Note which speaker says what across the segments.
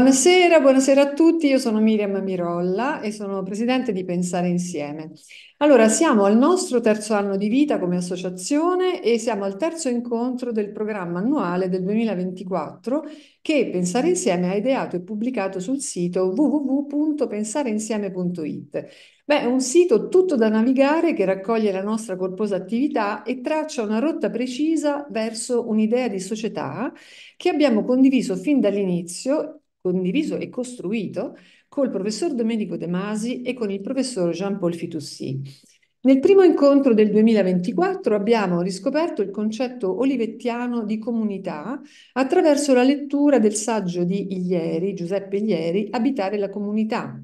Speaker 1: Buonasera, buonasera a tutti, io sono Miriam Mirolla e sono presidente di Pensare Insieme. Allora, siamo al nostro terzo anno di vita come associazione e siamo al terzo incontro del programma annuale del 2024 che Pensare Insieme ha ideato e pubblicato sul sito www.pensareinsieme.it. Beh, è un sito tutto da navigare che raccoglie la nostra corposa attività e traccia una rotta precisa verso un'idea di società che abbiamo condiviso fin dall'inizio condiviso e costruito col professor Domenico De Masi e con il professor Jean-Paul Fitoussi. Nel primo incontro del 2024 abbiamo riscoperto il concetto olivettiano di comunità attraverso la lettura del saggio di Ieri, Giuseppe Ieri, Abitare la comunità,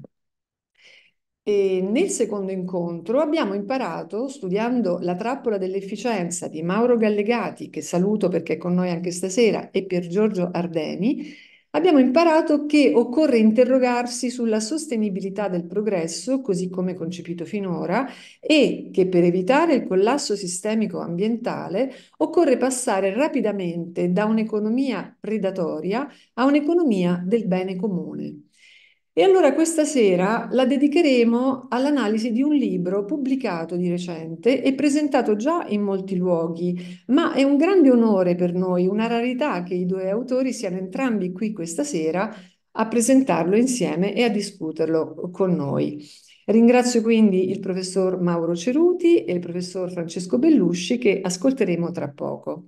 Speaker 1: e nel secondo incontro abbiamo imparato, studiando La trappola dell'efficienza di Mauro Gallegati, che saluto perché è con noi anche stasera, e Pier Giorgio Ardeni, abbiamo imparato che occorre interrogarsi sulla sostenibilità del progresso, così come concepito finora, e che per evitare il collasso sistemico ambientale occorre passare rapidamente da un'economia predatoria a un'economia del bene comune. E allora questa sera la dedicheremo all'analisi di un libro pubblicato di recente e presentato già in molti luoghi, ma è un grande onore per noi, una rarità che i due autori siano entrambi qui questa sera a presentarlo insieme e a discuterlo con noi. Ringrazio quindi il professor Mauro Ceruti e il professor Francesco Bellusci che ascolteremo tra poco.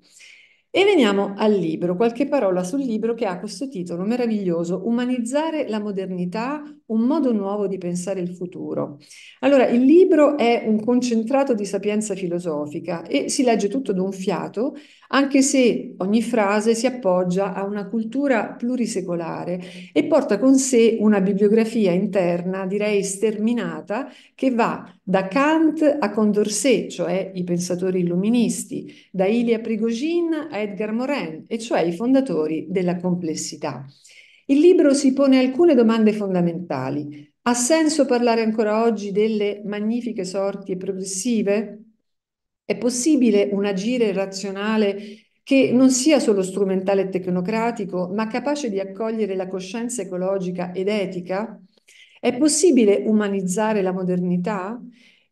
Speaker 1: E veniamo al libro, qualche parola sul libro che ha questo titolo meraviglioso, Umanizzare la modernità, un modo nuovo di pensare il futuro. Allora, il libro è un concentrato di sapienza filosofica e si legge tutto d'un fiato, anche se ogni frase si appoggia a una cultura plurisecolare e porta con sé una bibliografia interna, direi sterminata, che va da Kant a Condorcet, cioè i pensatori illuministi, da Ilia Prigogine a Edgar Morin, e cioè i fondatori della complessità. Il libro si pone alcune domande fondamentali. Ha senso parlare ancora oggi delle magnifiche sorti e progressive? È possibile un agire razionale che non sia solo strumentale e tecnocratico, ma capace di accogliere la coscienza ecologica ed etica? È possibile umanizzare la modernità?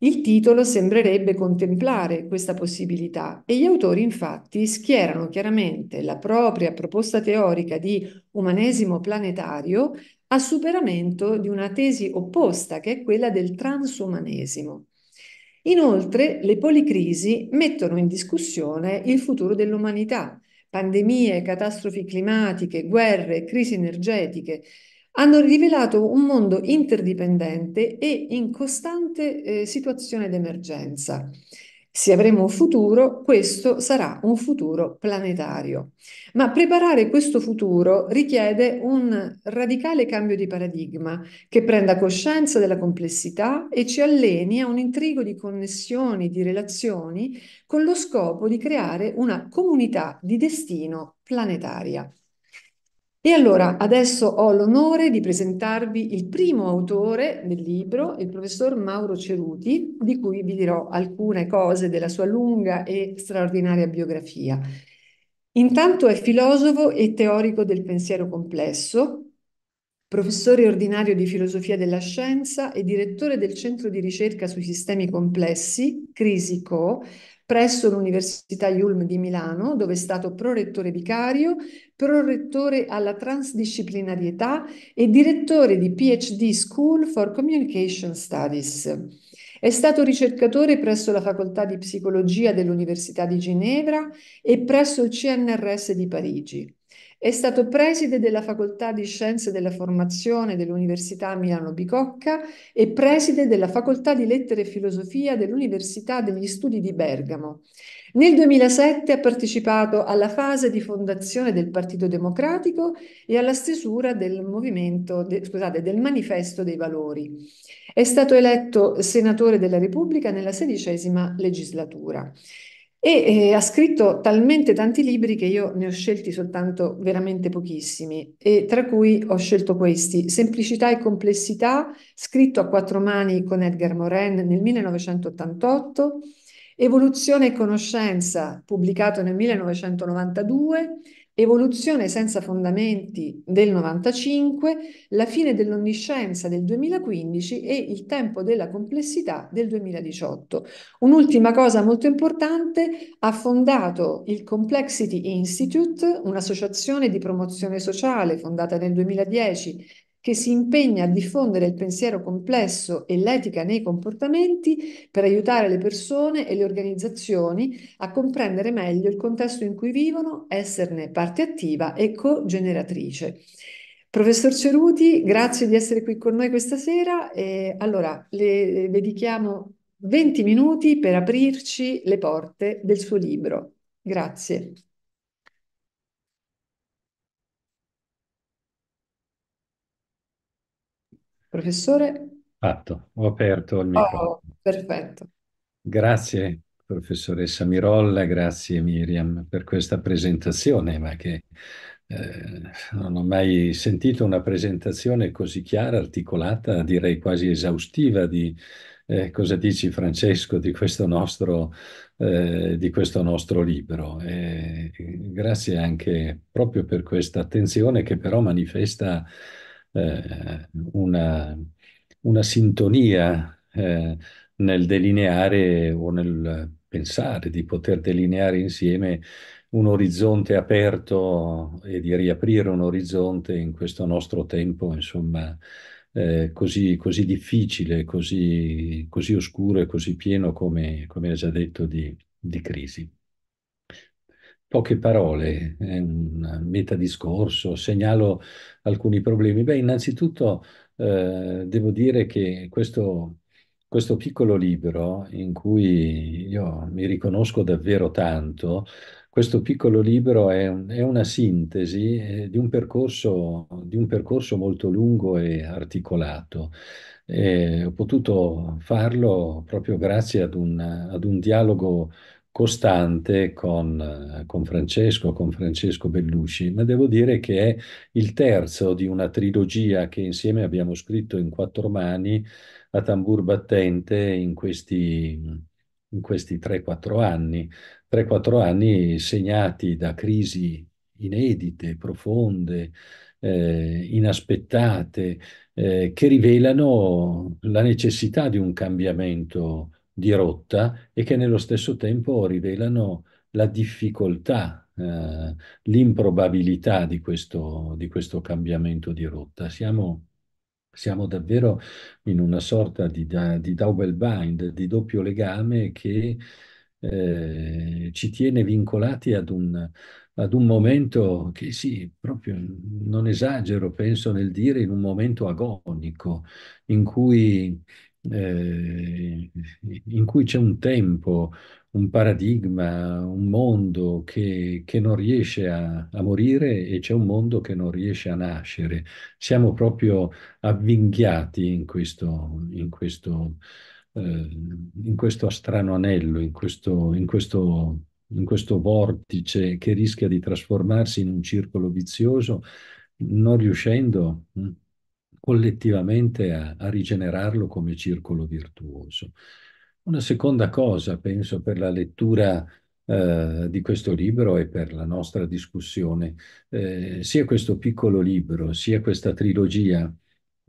Speaker 1: Il titolo sembrerebbe contemplare questa possibilità e gli autori infatti schierano chiaramente la propria proposta teorica di umanesimo planetario a superamento di una tesi opposta che è quella del transumanesimo. Inoltre le policrisi mettono in discussione il futuro dell'umanità, pandemie, catastrofi climatiche, guerre, crisi energetiche hanno rivelato un mondo interdipendente e in costante eh, situazione d'emergenza. Se avremo un futuro, questo sarà un futuro planetario. Ma preparare questo futuro richiede un radicale cambio di paradigma che prenda coscienza della complessità e ci alleni a un intrigo di connessioni, di relazioni, con lo scopo di creare una comunità di destino planetaria. E allora adesso ho l'onore di presentarvi il primo autore del libro, il professor Mauro Ceruti, di cui vi dirò alcune cose della sua lunga e straordinaria biografia. Intanto è filosofo e teorico del pensiero complesso, professore ordinario di filosofia della scienza e direttore del centro di ricerca sui sistemi complessi, Crisico, presso l'Università Yulm di Milano, dove è stato prorettore vicario, prorettore alla transdisciplinarietà e direttore di PhD School for Communication Studies. È stato ricercatore presso la Facoltà di Psicologia dell'Università di Ginevra e presso il CNRS di Parigi. È stato preside della Facoltà di Scienze della Formazione dell'Università Milano Bicocca e preside della Facoltà di Lettere e Filosofia dell'Università degli Studi di Bergamo. Nel 2007 ha partecipato alla fase di fondazione del Partito Democratico e alla stesura del, de, scusate, del Manifesto dei Valori. È stato eletto senatore della Repubblica nella sedicesima legislatura. E eh, ha scritto talmente tanti libri che io ne ho scelti soltanto veramente pochissimi, e tra cui ho scelto questi: Semplicità e complessità, scritto a quattro mani con Edgar Morin nel 1988, Evoluzione e conoscenza, pubblicato nel 1992, Evoluzione senza fondamenti del 95, la fine dell'onniscienza del 2015 e il tempo della complessità del 2018. Un'ultima cosa molto importante, ha fondato il Complexity Institute, un'associazione di promozione sociale fondata nel 2010 che si impegna a diffondere il pensiero complesso e l'etica nei comportamenti per aiutare le persone e le organizzazioni a comprendere meglio il contesto in cui vivono, esserne parte attiva e co-generatrice. Professor Ceruti, grazie di essere qui con noi questa sera. E allora, le dedichiamo 20 minuti per aprirci le porte del suo libro. Grazie. Professore?
Speaker 2: Fatto, ho aperto il oh, microfono. Oh,
Speaker 1: perfetto.
Speaker 2: Grazie professoressa Mirolla, grazie Miriam per questa presentazione, ma che eh, non ho mai sentito una presentazione così chiara, articolata, direi quasi esaustiva di eh, cosa dici Francesco di questo nostro, eh, di questo nostro libro. E eh, grazie anche proprio per questa attenzione che però manifesta eh, una, una, sintonia eh, nel delineare o nel pensare di poter delineare insieme un orizzonte aperto e di riaprire un orizzonte in questo nostro tempo, insomma, eh, così, così, difficile, così, così, oscuro e così pieno, come, come ha già detto, di, di crisi poche parole, un discorso, segnalo alcuni problemi. Beh, innanzitutto eh, devo dire che questo, questo, piccolo libro, in cui io mi riconosco davvero tanto, questo piccolo libro è, è una sintesi eh, di, un percorso, di un percorso molto lungo e articolato. Eh, ho potuto farlo proprio grazie ad un, ad un dialogo costante con, eh, con, Francesco, con Francesco Bellucci, ma devo dire che è il terzo di una trilogia che insieme abbiamo scritto in quattro mani a tambur battente in questi, in questi 3-4 anni, 3-4 anni segnati da crisi inedite, profonde, eh, inaspettate, eh, che rivelano la necessità di un cambiamento di rotta e che nello stesso tempo rivelano la difficoltà, eh, l'improbabilità di questo, di questo cambiamento di rotta. Siamo siamo davvero in una sorta di, di double bind, di doppio legame che eh, ci tiene vincolati ad un, ad un, momento che sì, proprio non esagero, penso nel dire, in un momento agonico, in cui eh, in cui c'è un tempo, un paradigma, un mondo che, che non riesce a, a, morire e c'è un mondo che non riesce a nascere. Siamo proprio avvinghiati in questo, in questo, eh, in questo strano anello, in questo, in questo in questo vortice che rischia di trasformarsi in un circolo vizioso, non riuscendo mm, collettivamente a, a rigenerarlo come circolo virtuoso. Una seconda cosa, penso, per la lettura eh, di questo libro e per la nostra discussione, eh, sia questo piccolo libro, sia questa trilogia,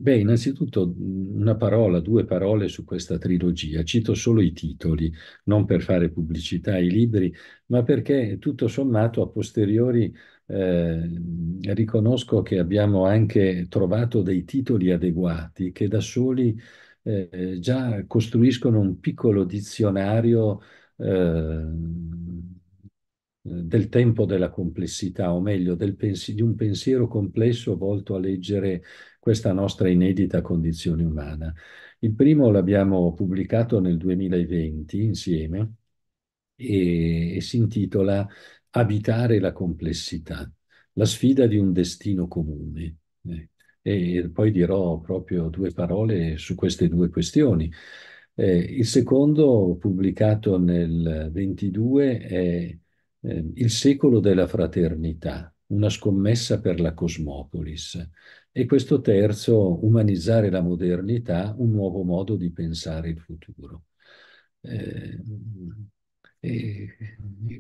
Speaker 2: Beh, innanzitutto una parola, due parole su questa trilogia. Cito solo i titoli, non per fare pubblicità ai libri, ma perché tutto sommato a posteriori eh, riconosco che abbiamo anche trovato dei titoli adeguati che da soli eh, già costruiscono un piccolo dizionario eh, del tempo della complessità, o meglio, di un pensiero complesso volto a leggere questa nostra inedita condizione umana. Il primo l'abbiamo pubblicato nel 2020 insieme e, e si intitola abitare la complessità, la sfida di un destino comune. Eh, e poi dirò proprio due parole su queste due questioni. Eh, il secondo, pubblicato nel 22, è eh, Il secolo della fraternità, una scommessa per la cosmopolis. E questo terzo, Umanizzare la modernità, un nuovo modo di pensare il futuro. Eh,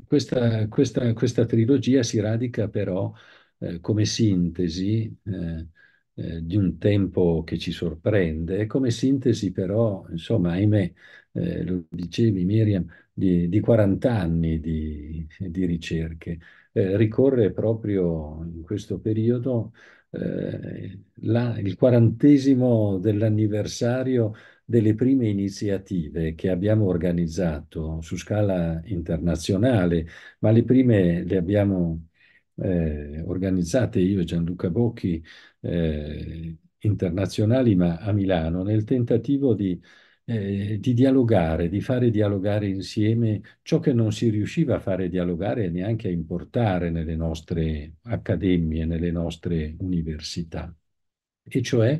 Speaker 2: questa, questa, questa, trilogia si radica però eh, come sintesi eh, eh, di un tempo che ci sorprende, come sintesi però, insomma, ahimè, eh, lo dicevi Miriam, di, di 40 anni di, di ricerche. Eh, ricorre proprio in questo periodo eh, la, il quarantesimo dell'anniversario delle prime iniziative che abbiamo organizzato su scala internazionale, ma le prime le abbiamo eh, organizzate io e Gianluca Bocchi eh, internazionali, ma a Milano, nel tentativo di, eh, di dialogare, di fare dialogare insieme ciò che non si riusciva a fare dialogare e neanche a importare nelle nostre accademie, nelle nostre università, e cioè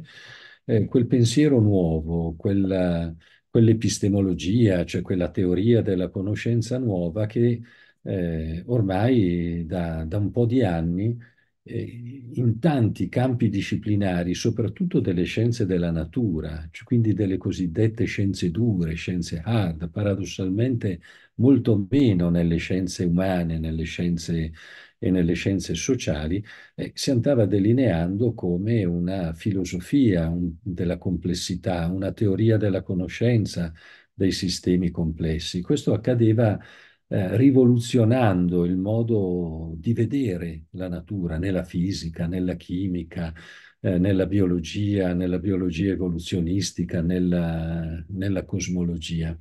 Speaker 2: eh, quel pensiero nuovo, quella, quell'epistemologia, cioè quella teoria della conoscenza nuova che eh, ormai da, da, un po' di anni eh, in tanti campi disciplinari, soprattutto delle scienze della natura, cioè quindi delle cosiddette scienze dure, scienze hard, paradossalmente molto meno nelle scienze umane, nelle scienze e nelle scienze sociali, eh, si andava delineando come una filosofia un, della complessità, una teoria della conoscenza dei sistemi complessi. Questo accadeva eh, rivoluzionando il modo di vedere la natura nella fisica, nella chimica, eh, nella biologia, nella biologia evoluzionistica, nella, nella cosmologia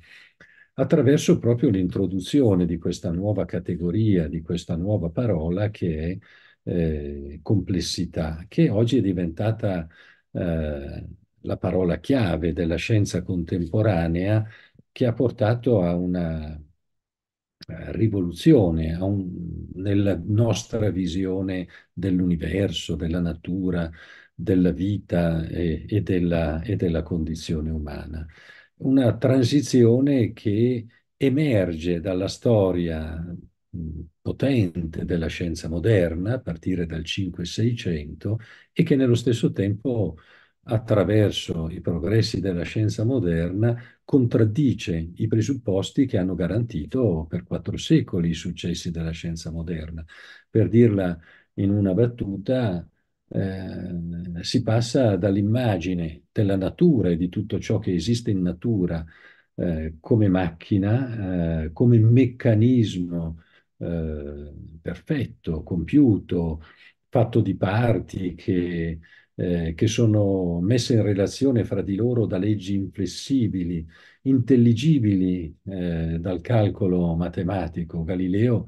Speaker 2: attraverso proprio l'introduzione di questa nuova categoria, di questa nuova parola che è eh, complessità, che oggi è diventata eh, la parola chiave della scienza contemporanea che ha portato a una rivoluzione a un, nella nostra visione dell'universo, della natura, della vita e, eh, e, della, e della condizione umana una transizione che emerge dalla storia potente della scienza moderna, a partire dal 5-600, e che nello stesso tempo, attraverso i progressi della scienza moderna, contraddice i presupposti che hanno garantito per quattro secoli i successi della scienza moderna. Per dirla in una battuta, eh, si passa dall'immagine della natura e di tutto ciò che esiste in natura eh, come macchina, eh, come meccanismo eh, perfetto, compiuto, fatto di parti che, eh, che sono messe in relazione fra di loro da leggi inflessibili, intelligibili eh, dal calcolo matematico. Galileo,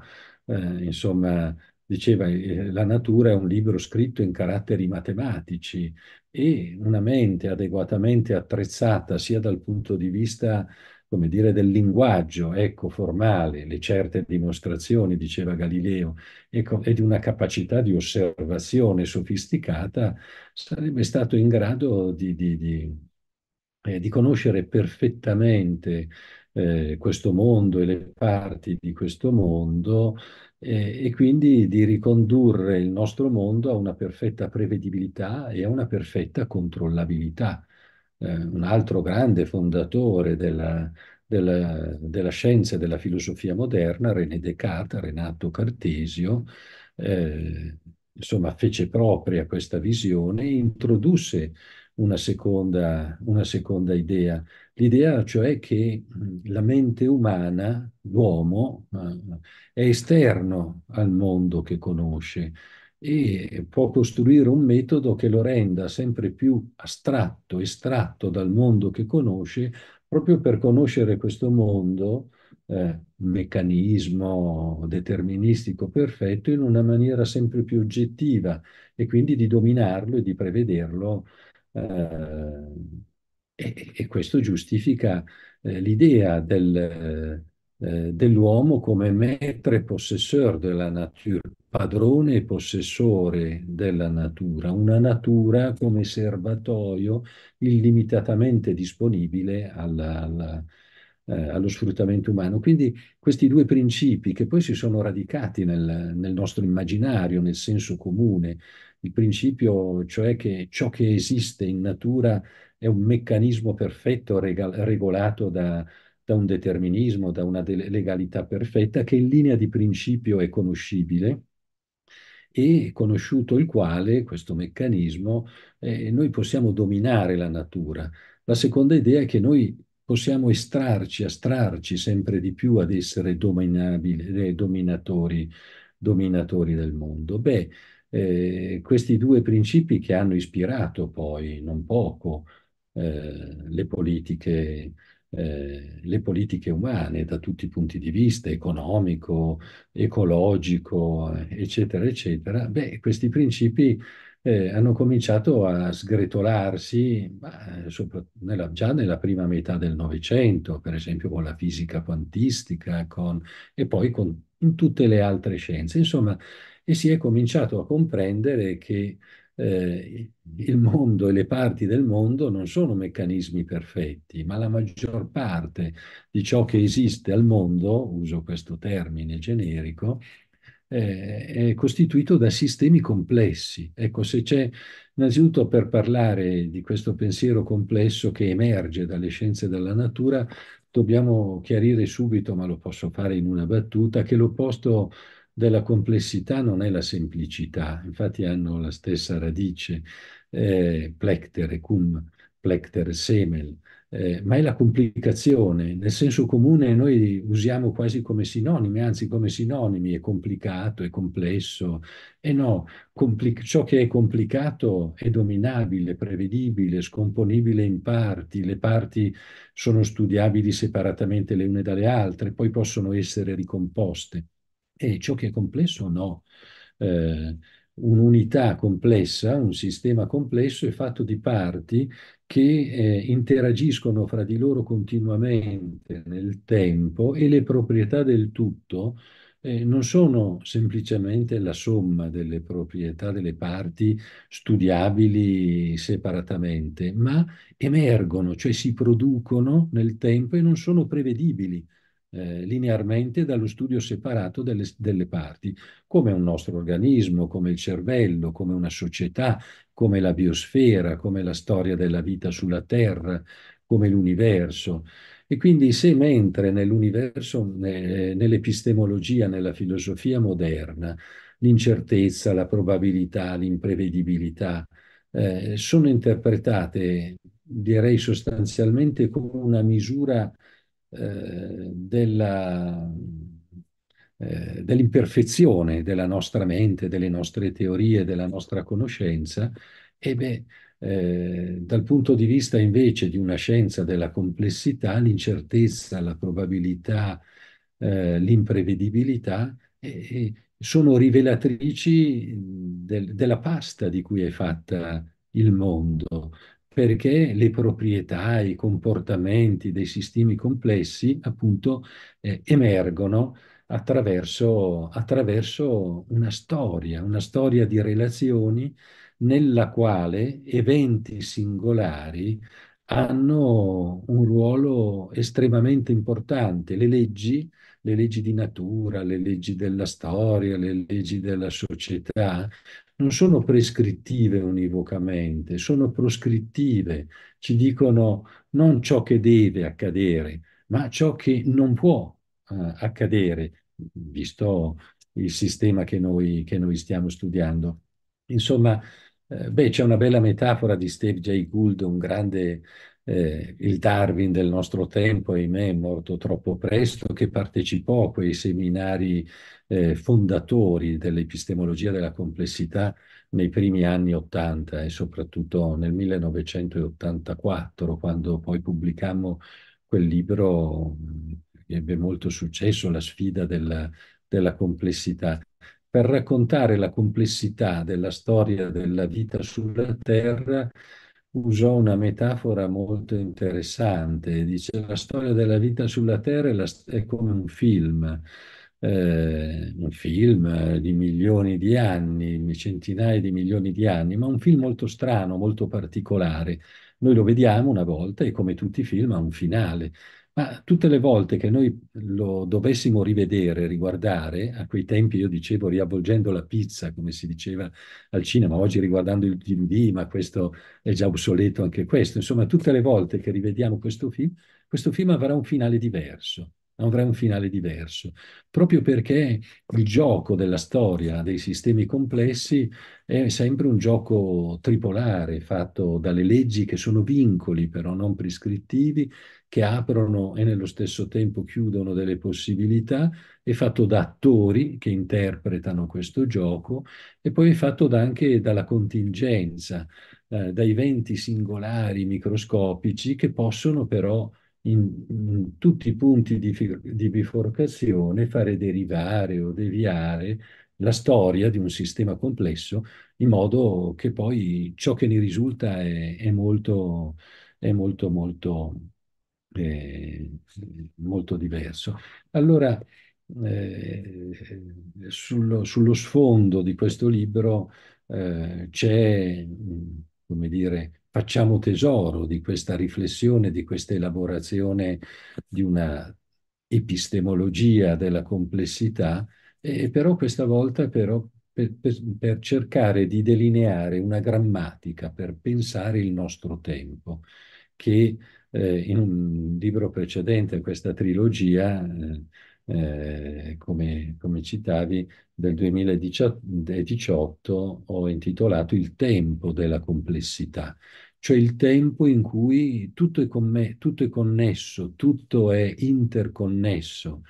Speaker 2: insomma, diceva eh, la natura è un libro scritto in caratteri matematici e una mente adeguatamente attrezzata sia dal punto di vista come dire, del linguaggio, ecco, formale, le certe dimostrazioni, diceva Galileo, ecco, e di una capacità di osservazione sofisticata, sarebbe stato in grado di, di, di, eh, di conoscere perfettamente eh, questo mondo e le parti di questo mondo e, quindi di ricondurre il nostro mondo a una perfetta prevedibilità e a una perfetta controllabilità. Eh, un altro grande fondatore della, della, della, scienza e della filosofia moderna, René Descartes, Renato Cartesio, eh, insomma, fece propria questa visione e introdusse una seconda, una seconda idea L'idea cioè che la mente umana, l'uomo, è esterno al mondo che conosce e può costruire un metodo che lo renda sempre più astratto, estratto dal mondo che conosce, proprio per conoscere questo mondo, eh, meccanismo deterministico perfetto, in una maniera sempre più oggettiva e quindi di dominarlo e di prevederlo. Eh, e, e questo giustifica eh, l'idea del, eh, eh dell'uomo come maître possesseur della natura, padrone e possessore della natura, una natura come serbatoio illimitatamente disponibile alla, alla eh, allo sfruttamento umano. Quindi questi due principi che poi si sono radicati nel, nel nostro immaginario, nel senso comune, il principio cioè che ciò che esiste in natura è un meccanismo perfetto regal- regolato da, da un determinismo, da una de- legalità perfetta che in linea di principio è conoscibile e conosciuto il quale, questo meccanismo, eh, noi possiamo dominare la natura. La seconda idea è che noi possiamo estrarci, astrarci sempre di più ad essere eh, dominatori, dominatori del mondo. Beh, eh, questi due principi che hanno ispirato poi non poco eh, le, politiche, eh, le politiche umane da tutti i punti di vista, economico, ecologico, eccetera, eccetera, beh, questi principi eh, hanno cominciato a sgretolarsi ma, eh, nella, già nella prima metà del Novecento, per esempio con la fisica quantistica con, e poi con in tutte le altre scienze. Insomma, e si è cominciato a comprendere che eh, il mondo e le parti del mondo non sono meccanismi perfetti, ma la maggior parte di ciò che esiste al mondo, uso questo termine generico, eh, è costituito da sistemi complessi. Ecco, se c'è, innanzitutto per parlare di questo pensiero complesso che emerge dalle scienze della natura, dobbiamo chiarire subito, ma lo posso fare in una battuta, che l'opposto della complessità non è la semplicità, infatti hanno la stessa radice, eh, plectere cum, plectere semel, eh, ma è la complicazione. Nel senso comune noi usiamo quasi come sinonimi, anzi come sinonimi è complicato, è complesso. E no, compli- ciò che è complicato è dominabile, prevedibile, scomponibile in parti, le parti sono studiabili separatamente le une dalle altre, poi possono essere ricomposte è ciò che è complesso o no. Eh, un'unità complessa, un sistema complesso è fatto di parti che eh, interagiscono fra di loro continuamente nel tempo e le proprietà del tutto eh, non sono semplicemente la somma delle proprietà delle parti studiabili separatamente, ma emergono, cioè si producono nel tempo e non sono prevedibili eh, linearmente dallo studio separato delle, delle parti, come un nostro organismo, come il cervello, come una società, come la biosfera, come la storia della vita sulla Terra, come l'universo. E quindi se mentre nell'universo, eh, nell'epistemologia, nella filosofia moderna, l'incertezza, la probabilità, l'imprevedibilità eh, sono interpretate, direi sostanzialmente, come una misura eh, della, eh, dell'imperfezione della nostra mente, delle nostre teorie, della nostra conoscenza, e beh, eh, dal punto di vista invece di una scienza della complessità, l'incertezza, la probabilità, eh, l'imprevedibilità sono rivelatrici del, della pasta di cui è fatta il mondo perché le proprietà, i comportamenti dei sistemi complessi appunto eh, emergono attraverso, attraverso una storia, una storia di relazioni nella quale eventi singolari hanno un ruolo estremamente importante. Le leggi, le leggi di natura, le leggi della storia, le leggi della società non sono prescrittive univocamente, sono proscrittive, ci dicono non ciò che deve accadere, ma ciò che non può eh, accadere, visto il sistema che noi, che noi stiamo studiando. Insomma, eh, beh, c'è una bella metafora di Steve Jay Gould, un grande eh, il Darwin del nostro tempo, ahimè, morto troppo presto, che partecipò a quei seminari eh, fondatori dell'epistemologia della complessità nei primi anni 80 e soprattutto nel 1984, quando poi pubblicammo quel libro che ebbe molto successo, La sfida della, della complessità, per raccontare la complessità della storia della vita sulla Terra usò una metafora molto interessante, dice la storia della vita sulla Terra è, la, è come un film, eh, un film eh, di milioni di anni, centinaia di milioni di anni, ma un film molto strano, molto particolare. Noi lo vediamo una volta e come tutti i film ha un finale, ma tutte le volte che noi lo dovessimo rivedere, riguardare, a quei tempi io dicevo riavvolgendo la pizza, come si diceva al cinema, oggi riguardando il DVD, ma questo è già obsoleto anche questo, insomma tutte le volte che rivediamo questo film, questo film avrà un finale diverso avrà un finale diverso, proprio perché il gioco della storia dei sistemi complessi è sempre un gioco tripolare, fatto dalle leggi che sono vincoli però non prescrittivi, che aprono e nello stesso tempo chiudono delle possibilità, è fatto da attori che interpretano questo gioco e poi è fatto anche dalla contingenza, eh, da eventi singolari, microscopici, che possono però in, in tutti i punti di, di biforcazione fare derivare o deviare la storia di un sistema complesso in modo che poi ciò che ne risulta è, è molto, è molto, molto, eh, molto diverso. Allora, eh, sullo, sullo, sfondo di questo libro eh, c'è, come dire, facciamo tesoro di questa riflessione, di questa elaborazione di una epistemologia della complessità, eh, però questa volta però per, per, per, cercare di delineare una grammatica per pensare il nostro tempo, che eh, in un libro precedente, questa trilogia, eh, eh, come, come, citavi, del 2018 ho intitolato Il tempo della complessità, cioè il tempo in cui tutto è, me, tutto è connesso, tutto è interconnesso.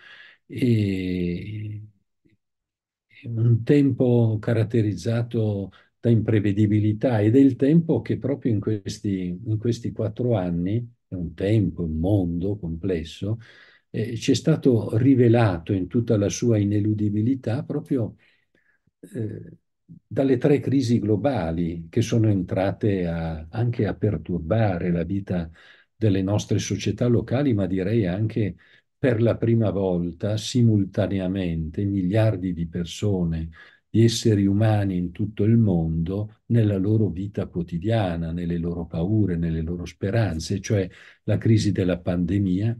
Speaker 2: E un tempo caratterizzato da imprevedibilità ed è il tempo che proprio in questi, in questi quattro anni, è un tempo, un mondo complesso, eh, ci è stato rivelato in tutta la sua ineludibilità proprio eh, dalle tre crisi globali che sono entrate a, anche a perturbare la vita delle nostre società locali, ma direi anche per la prima volta simultaneamente miliardi di persone, di esseri umani in tutto il mondo nella loro vita quotidiana, nelle loro paure, nelle loro speranze, cioè la crisi della pandemia,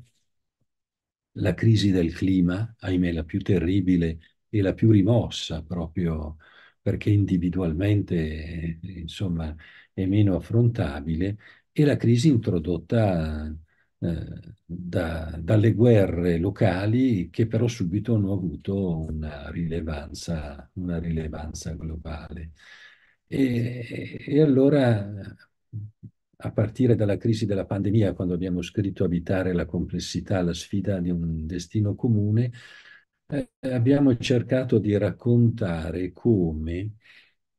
Speaker 2: la crisi del clima, ahimè la più terribile e la più rimossa proprio perché individualmente insomma, è meno affrontabile, e la crisi introdotta eh, da, dalle guerre locali che però subito hanno avuto una rilevanza, una rilevanza globale. E, e allora a partire dalla crisi della pandemia, quando abbiamo scritto Abitare la complessità, la sfida di un destino comune, eh, abbiamo cercato di raccontare come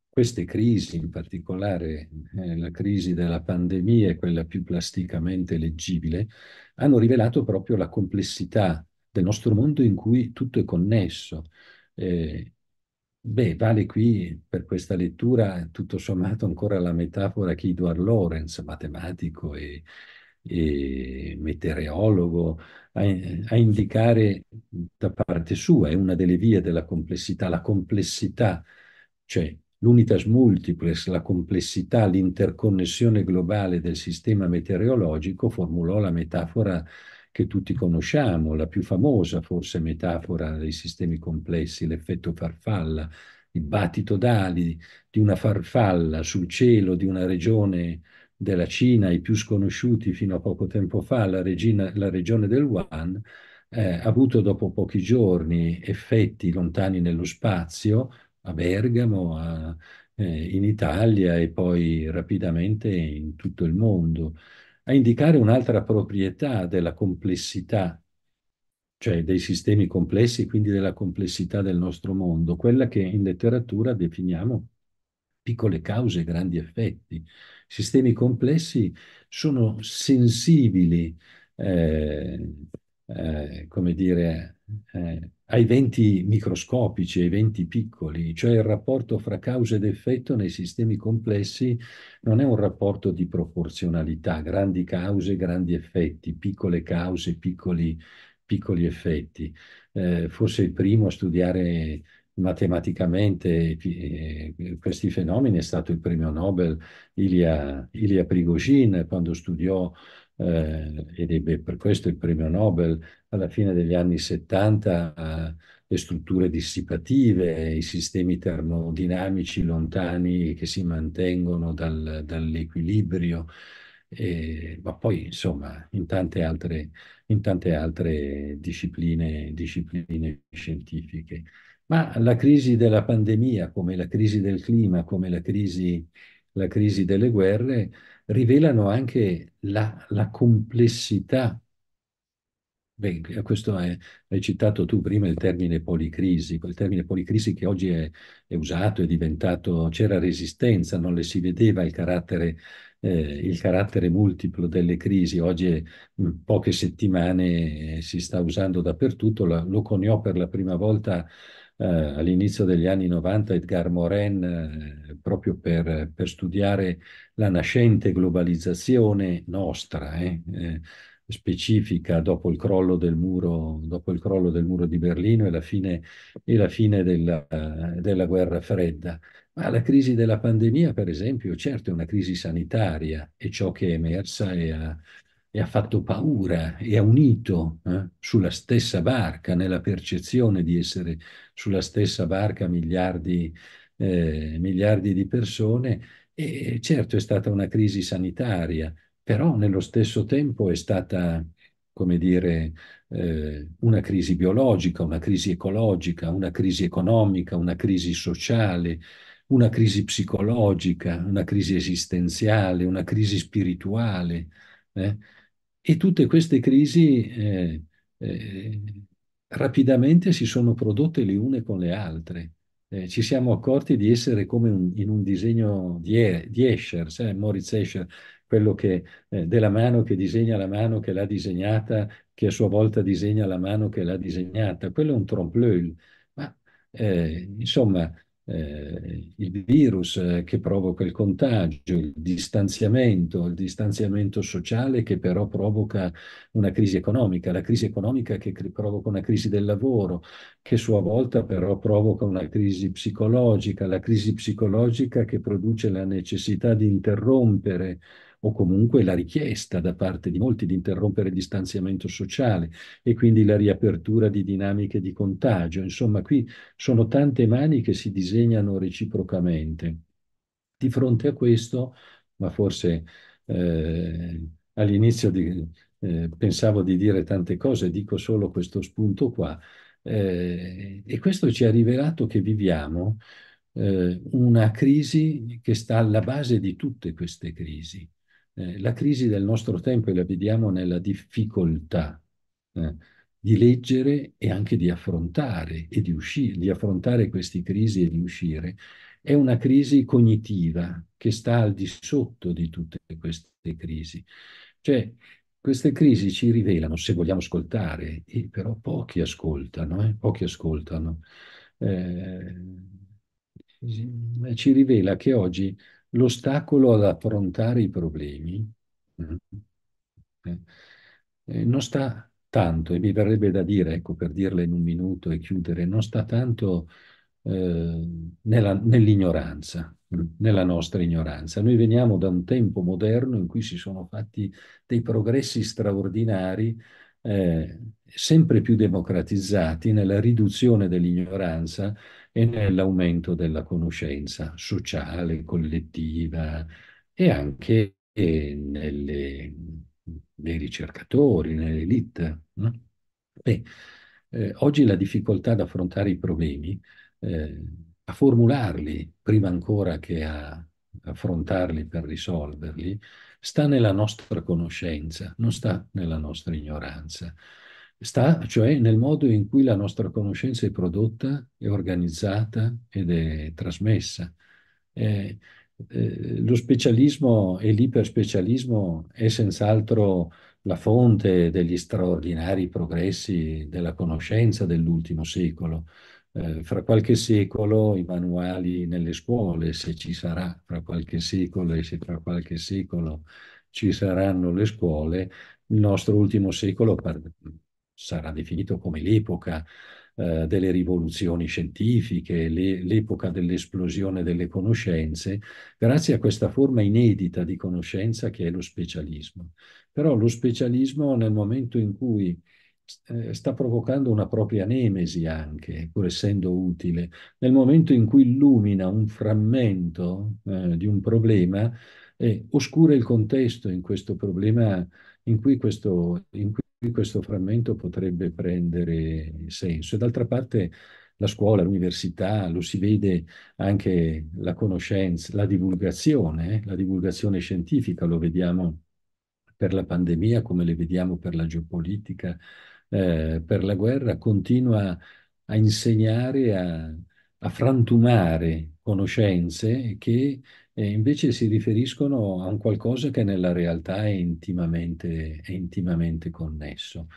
Speaker 2: queste crisi, in particolare eh, la crisi della pandemia quella più plasticamente leggibile, hanno rivelato proprio la complessità del nostro mondo in cui tutto è connesso. Eh, Beh, vale qui per questa lettura tutto sommato ancora la metafora che Edward Lorenz, matematico e, e meteorologo, a, a, indicare da parte sua, è una delle vie della complessità, la complessità, cioè l'unitas multiplex, la complessità, l'interconnessione globale del sistema meteorologico, formulò la metafora che tutti conosciamo, la più famosa forse metafora dei sistemi complessi, l'effetto farfalla, il battito d'ali di una farfalla sul cielo di una regione della Cina, i più sconosciuti fino a poco tempo fa, la, regina, la regione del Wuhan, eh, ha avuto dopo pochi giorni effetti lontani nello spazio, a Bergamo, a, eh, in Italia e poi rapidamente in tutto il mondo a indicare un'altra proprietà della complessità, cioè dei sistemi complessi, quindi della complessità del nostro mondo, quella che in letteratura definiamo piccole cause e grandi effetti. I sistemi complessi sono sensibili, eh, eh, come dire, eh, a eventi microscopici, ai eventi piccoli, cioè il rapporto fra causa ed effetto nei sistemi complessi non è un rapporto di proporzionalità, grandi cause, grandi effetti, piccole cause, piccoli, piccoli effetti. Eh, forse il primo a studiare matematicamente eh, questi fenomeni è stato il premio Nobel Ilia, Ilia Prigogine quando studiò eh, ed ebbe per questo il premio Nobel alla fine degli anni 70 le strutture dissipative, i sistemi termodinamici lontani che si mantengono dal, dall'equilibrio, eh, ma poi insomma in tante altre, in tante altre discipline, discipline scientifiche. Ma la crisi della pandemia, come la crisi del clima, come la crisi la crisi delle guerre, rivelano anche la, la complessità. Beh, questo è, hai citato tu prima il termine policrisi, quel termine policrisi che oggi è, è usato, è diventato, c'era resistenza, non le si vedeva il carattere eh, il carattere multiplo delle crisi. Oggi, è, mh, mm, poche settimane, eh, si sta usando dappertutto. La, lo coniò per la prima volta eh, all'inizio degli anni 90 Edgar Morin eh, proprio per, per, studiare la nascente globalizzazione nostra, eh, eh, specifica dopo il, muro, dopo il crollo del muro, di Berlino e la fine, e la fine della, della guerra fredda. Ma la crisi della pandemia, per esempio, certo è una crisi sanitaria e ciò che è emersa e ha e ha fatto paura e ha unito eh, sulla stessa barca, nella percezione di essere sulla stessa barca miliardi, eh, miliardi di persone. E certo è stata una crisi sanitaria, però nello stesso tempo è stata, come dire, eh, una crisi biologica, una crisi ecologica, una crisi economica, una crisi sociale, una crisi psicologica, una crisi esistenziale, una crisi spirituale. Eh? E tutte queste crisi eh, eh, rapidamente si sono prodotte le une con le altre. Eh, ci siamo accorti di essere come un, in un disegno di, di Escher, sai, eh, Moritz Escher, quello che, eh, della mano che disegna la mano che l'ha disegnata, che a sua volta disegna la mano che l'ha disegnata. Quello è un trompe l'œil. Ma eh, insomma, eh, il virus eh, che provoca il contagio, il distanziamento, il distanziamento sociale che però provoca una crisi economica, la crisi economica che provoca una crisi del lavoro, che a sua volta però provoca una crisi psicologica, la crisi psicologica che produce la necessità di interrompere o comunque la richiesta da parte di molti di interrompere il distanziamento sociale e quindi la riapertura di dinamiche di contagio. Insomma, qui sono tante mani che si disegnano reciprocamente. Di fronte a questo, ma forse eh, all'inizio di, eh, pensavo di dire tante cose, dico solo questo spunto qua, eh, e questo ci ha rivelato che viviamo eh, una crisi che sta alla base di tutte queste crisi. Eh, la crisi del nostro tempo e la vediamo nella difficoltà eh, di leggere e anche di affrontare e di uscire, di affrontare queste crisi e di uscire, è una crisi cognitiva che sta al di sotto di tutte queste crisi. Cioè, queste crisi ci rivelano, se vogliamo ascoltare, e però pochi ascoltano, eh, pochi ascoltano, eh, ci rivela che oggi l'ostacolo ad affrontare i problemi mm, eh, eh, non sta tanto, e mi verrebbe da dire, ecco per dirla in un minuto e chiudere, non sta tanto eh, nell'ignoranza, nell mm, nella nostra ignoranza. Noi veniamo da un tempo moderno in cui si sono fatti dei progressi straordinari, eh, sempre più democratizzati nella riduzione dell'ignoranza e nell'aumento della conoscenza sociale, collettiva e anche eh, nelle, nei ricercatori, nell'elite. No? Beh, eh, oggi la difficoltà ad affrontare i problemi, eh, a formularli prima ancora che a affrontarli per risolverli, sta nella nostra conoscenza, non sta nella nostra ignoranza. Sta cioè nel modo in cui la nostra conoscenza è prodotta, è organizzata ed è trasmessa. Eh, eh, lo specialismo e l'iperspecialismo è senz'altro la fonte degli straordinari progressi della conoscenza dell'ultimo secolo. Eh, fra qualche secolo i manuali nelle scuole, se ci sarà fra qualche secolo e se fra qualche secolo ci saranno le scuole, il nostro ultimo secolo sarà definito come l'epoca eh, delle rivoluzioni scientifiche, l'epoca dell'esplosione delle conoscenze, grazie a questa forma inedita di conoscenza che è lo specialismo. Però lo specialismo nel momento in cui eh, sta provocando una propria nemesi anche, pur essendo utile, nel momento in cui illumina un frammento eh, di un problema, oscura il contesto in questo problema in cui questo, in cui questo frammento potrebbe prendere senso. E d'altra parte la scuola, l'università, lo si vede anche la conoscenza, la divulgazione, eh, la divulgazione scientifica, lo vediamo per la pandemia, come le vediamo per la geopolitica, eh, per la guerra, continua a insegnare, a, a frantumare conoscenze che e invece si riferiscono a un qualcosa che nella realtà è intimamente, è intimamente connesso.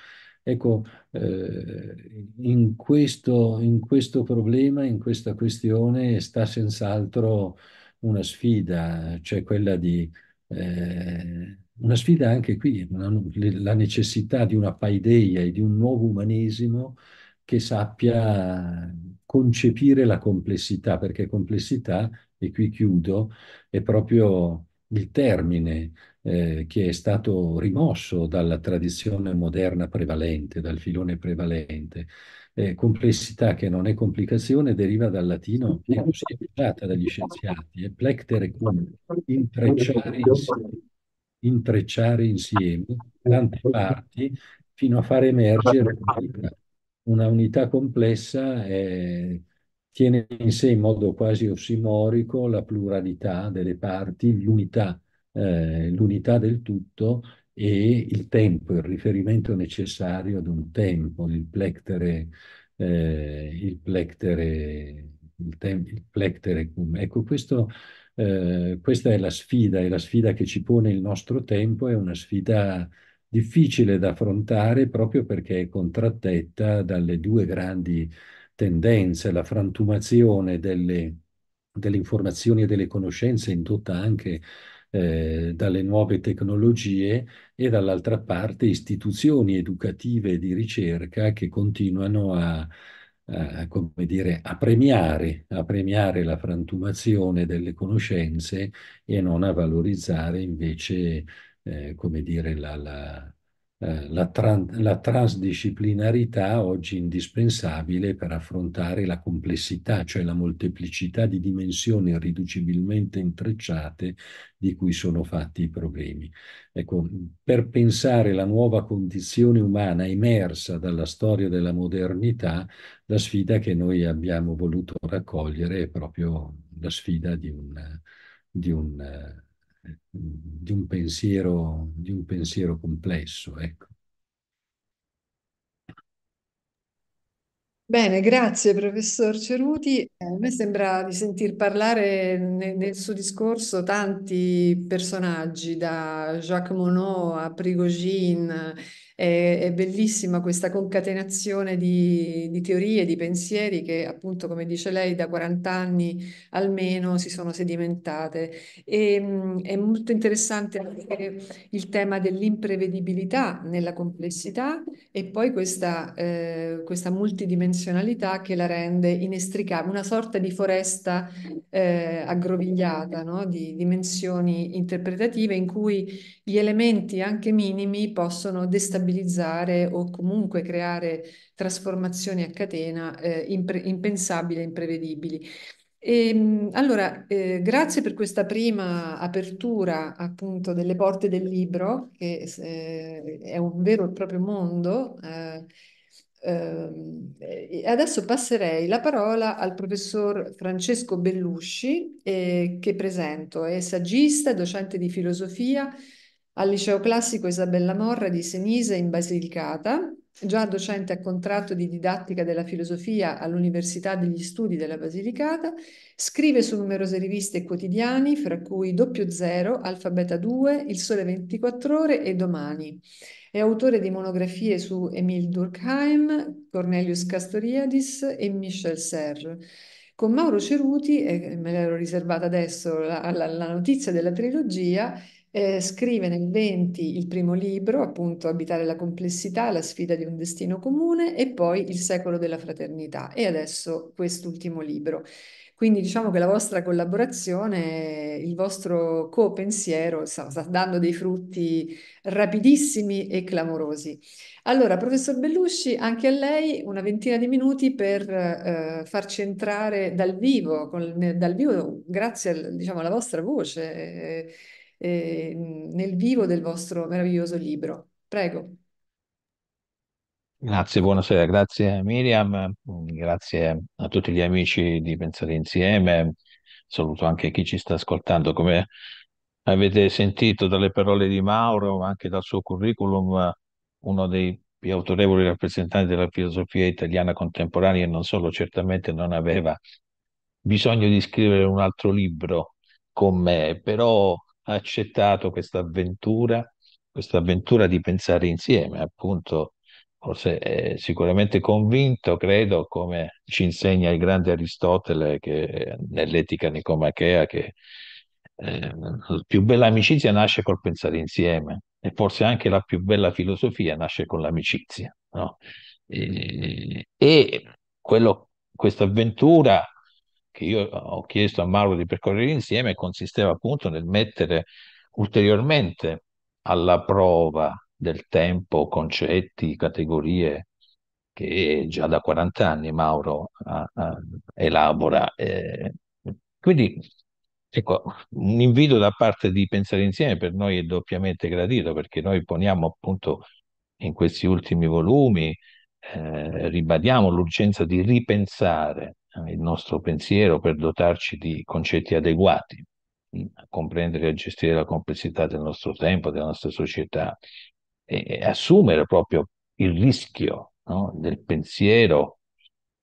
Speaker 2: Ecco, eh, in, questo, in, questo, problema, in questa questione, sta senz'altro una sfida, cioè quella di... Eh, una sfida anche qui, una, la necessità di una paideia e di un nuovo umanesimo che sappia concepire la complessità, perché complessità, e qui chiudo, è proprio il termine eh, che è stato rimosso dalla tradizione moderna prevalente, dal filone prevalente. Eh, complessità che non è complicazione deriva dal latino e non si è usata dagli scienziati, è plectere come intrecciare insieme, intrecciare insieme tante parti fino a far emergere una unità complessa eh, tiene in sé in modo quasi ossimorico la pluralità delle parti, l'unità, eh, l'unità del tutto e il tempo, il riferimento necessario ad un tempo, il plectere, eh, il plectere, il tem- il plectere. Ecco, questo, eh, questa è la sfida, è la sfida che ci pone il nostro tempo, è una sfida difficile da affrontare proprio perché è contraddetta dalle due grandi tendenze, la frantumazione delle, delle informazioni e delle conoscenze indotta anche eh, dalle nuove tecnologie e dall'altra parte istituzioni educative e di ricerca che continuano a, a, come dire, a premiare, a premiare la frantumazione delle conoscenze e non a valorizzare invece eh, come dire, la, la, eh, la, tran la, transdisciplinarità oggi indispensabile per affrontare la complessità, cioè la molteplicità di dimensioni irriducibilmente intrecciate di cui sono fatti i problemi. Ecco, per pensare la nuova condizione umana emersa dalla storia della modernità, la sfida che noi abbiamo voluto raccogliere è proprio la sfida di un, di un di un pensiero, di un pensiero complesso. Ecco.
Speaker 1: Bene, grazie professor Ceruti. Eh, a me sembra di sentir parlare nel suo discorso tanti personaggi, da Jacques Monod a Prigogine. È, è bellissima questa concatenazione di, di teorie, di pensieri che appunto, come dice lei, da 40 anni almeno si sono sedimentate. E, ehm, è molto interessante anche il tema dell'imprevedibilità nella complessità e poi questa, eh, questa multidimensionalità multidimensionalità che la rende inestricabile, una sorta di foresta eh, aggrovigliata no? di dimensioni interpretative in cui gli elementi anche minimi possono destabilizzare o comunque creare trasformazioni a catena eh, impre- impensabili e imprevedibili. E, ehm, allora, eh, grazie per questa prima apertura appunto delle porte del libro, che eh, è un vero e proprio mondo. Eh, eh, adesso passerei la parola al professor Francesco Bellusci, eh, che presento, è saggista e docente di filosofia al Liceo Classico Isabella Morra di Senise in Basilicata, già docente a contratto di didattica della filosofia all'Università degli Studi della Basilicata, scrive su numerose riviste e quotidiani, fra cui Doppio Zero, Alfabeta 2, Il Sole 24 Ore e Domani. È autore di monografie su Émile Durkheim, Cornelius Castoriadis e Michel Serre. Con Mauro Ceruti, e me l'ero riservata adesso la, la, la notizia della trilogia, eh, scrive nel 20 il primo libro, appunto Abitare la complessità, la sfida di un destino comune e poi Il secolo della fraternità e adesso quest'ultimo libro. Quindi diciamo che la vostra collaborazione, il vostro co-pensiero sta, sta dando dei frutti rapidissimi e clamorosi. Allora, professor Bellusci, anche a lei una ventina di minuti per eh, farci entrare dal vivo, con, dal vivo grazie diciamo, alla vostra voce, eh, eh, nel vivo del vostro meraviglioso libro. Prego.
Speaker 3: Grazie, buonasera, grazie Miriam, mm, grazie a tutti gli amici di Pensare Insieme, saluto anche chi ci sta ascoltando. Come avete sentito dalle parole di Mauro, ma anche dal suo curriculum, uno dei più autorevoli rappresentanti della filosofia italiana contemporanea non solo, certamente non aveva bisogno di scrivere un altro libro con me, però ha accettato questa avventura, questa avventura di pensare insieme, appunto forse è eh, sicuramente convinto, credo, come ci insegna il grande Aristotele che, nell'Etica Nicomachea, che eh, la più bella amicizia nasce col pensare insieme e forse anche la più bella filosofia nasce con l'amicizia. No? E, e questa avventura che io ho chiesto a Mauro di percorrere insieme consisteva appunto nel mettere ulteriormente alla prova del tempo, concetti, categorie che già da 40 anni Mauro a, ah, a, ah, elabora. Eh, quindi ecco, un invito da parte di Pensare Insieme per noi è doppiamente gradito perché noi poniamo appunto in questi ultimi volumi, eh, ribadiamo l'urgenza di ripensare eh, il nostro pensiero per dotarci di concetti adeguati a mm, comprendere e a gestire la complessità del nostro tempo, della nostra società, e assumere proprio il rischio no? del pensiero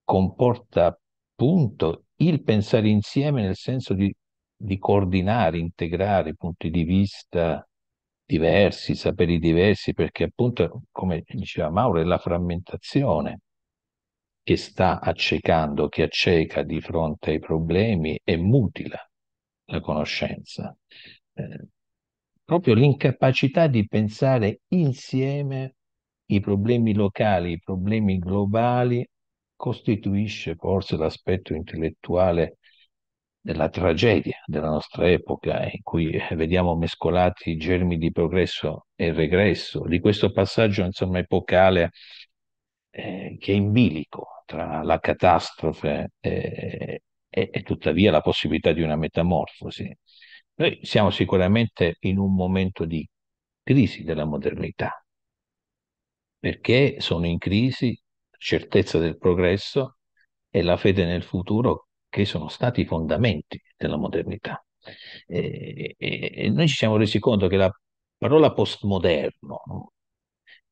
Speaker 3: comporta appunto il pensare insieme nel senso di, di coordinare, integrare punti di vista diversi, saperi diversi, perché appunto, come diceva Mauro, è la frammentazione che sta accecando, che acceca di fronte ai problemi e mutila la conoscenza. Eh, proprio l'incapacità di pensare insieme i problemi locali, i problemi globali, costituisce forse l'aspetto intellettuale della tragedia della nostra epoca in cui eh, vediamo mescolati i germi di progresso e regresso, di questo passaggio insomma epocale eh, che è in bilico tra la catastrofe e, eh, e, e tuttavia la possibilità di una metamorfosi. Noi siamo sicuramente in un momento di crisi della modernità, perché sono in crisi la certezza del progresso e la fede nel futuro che sono stati i fondamenti della modernità. E, e, e noi ci siamo resi conto che la parola postmoderno,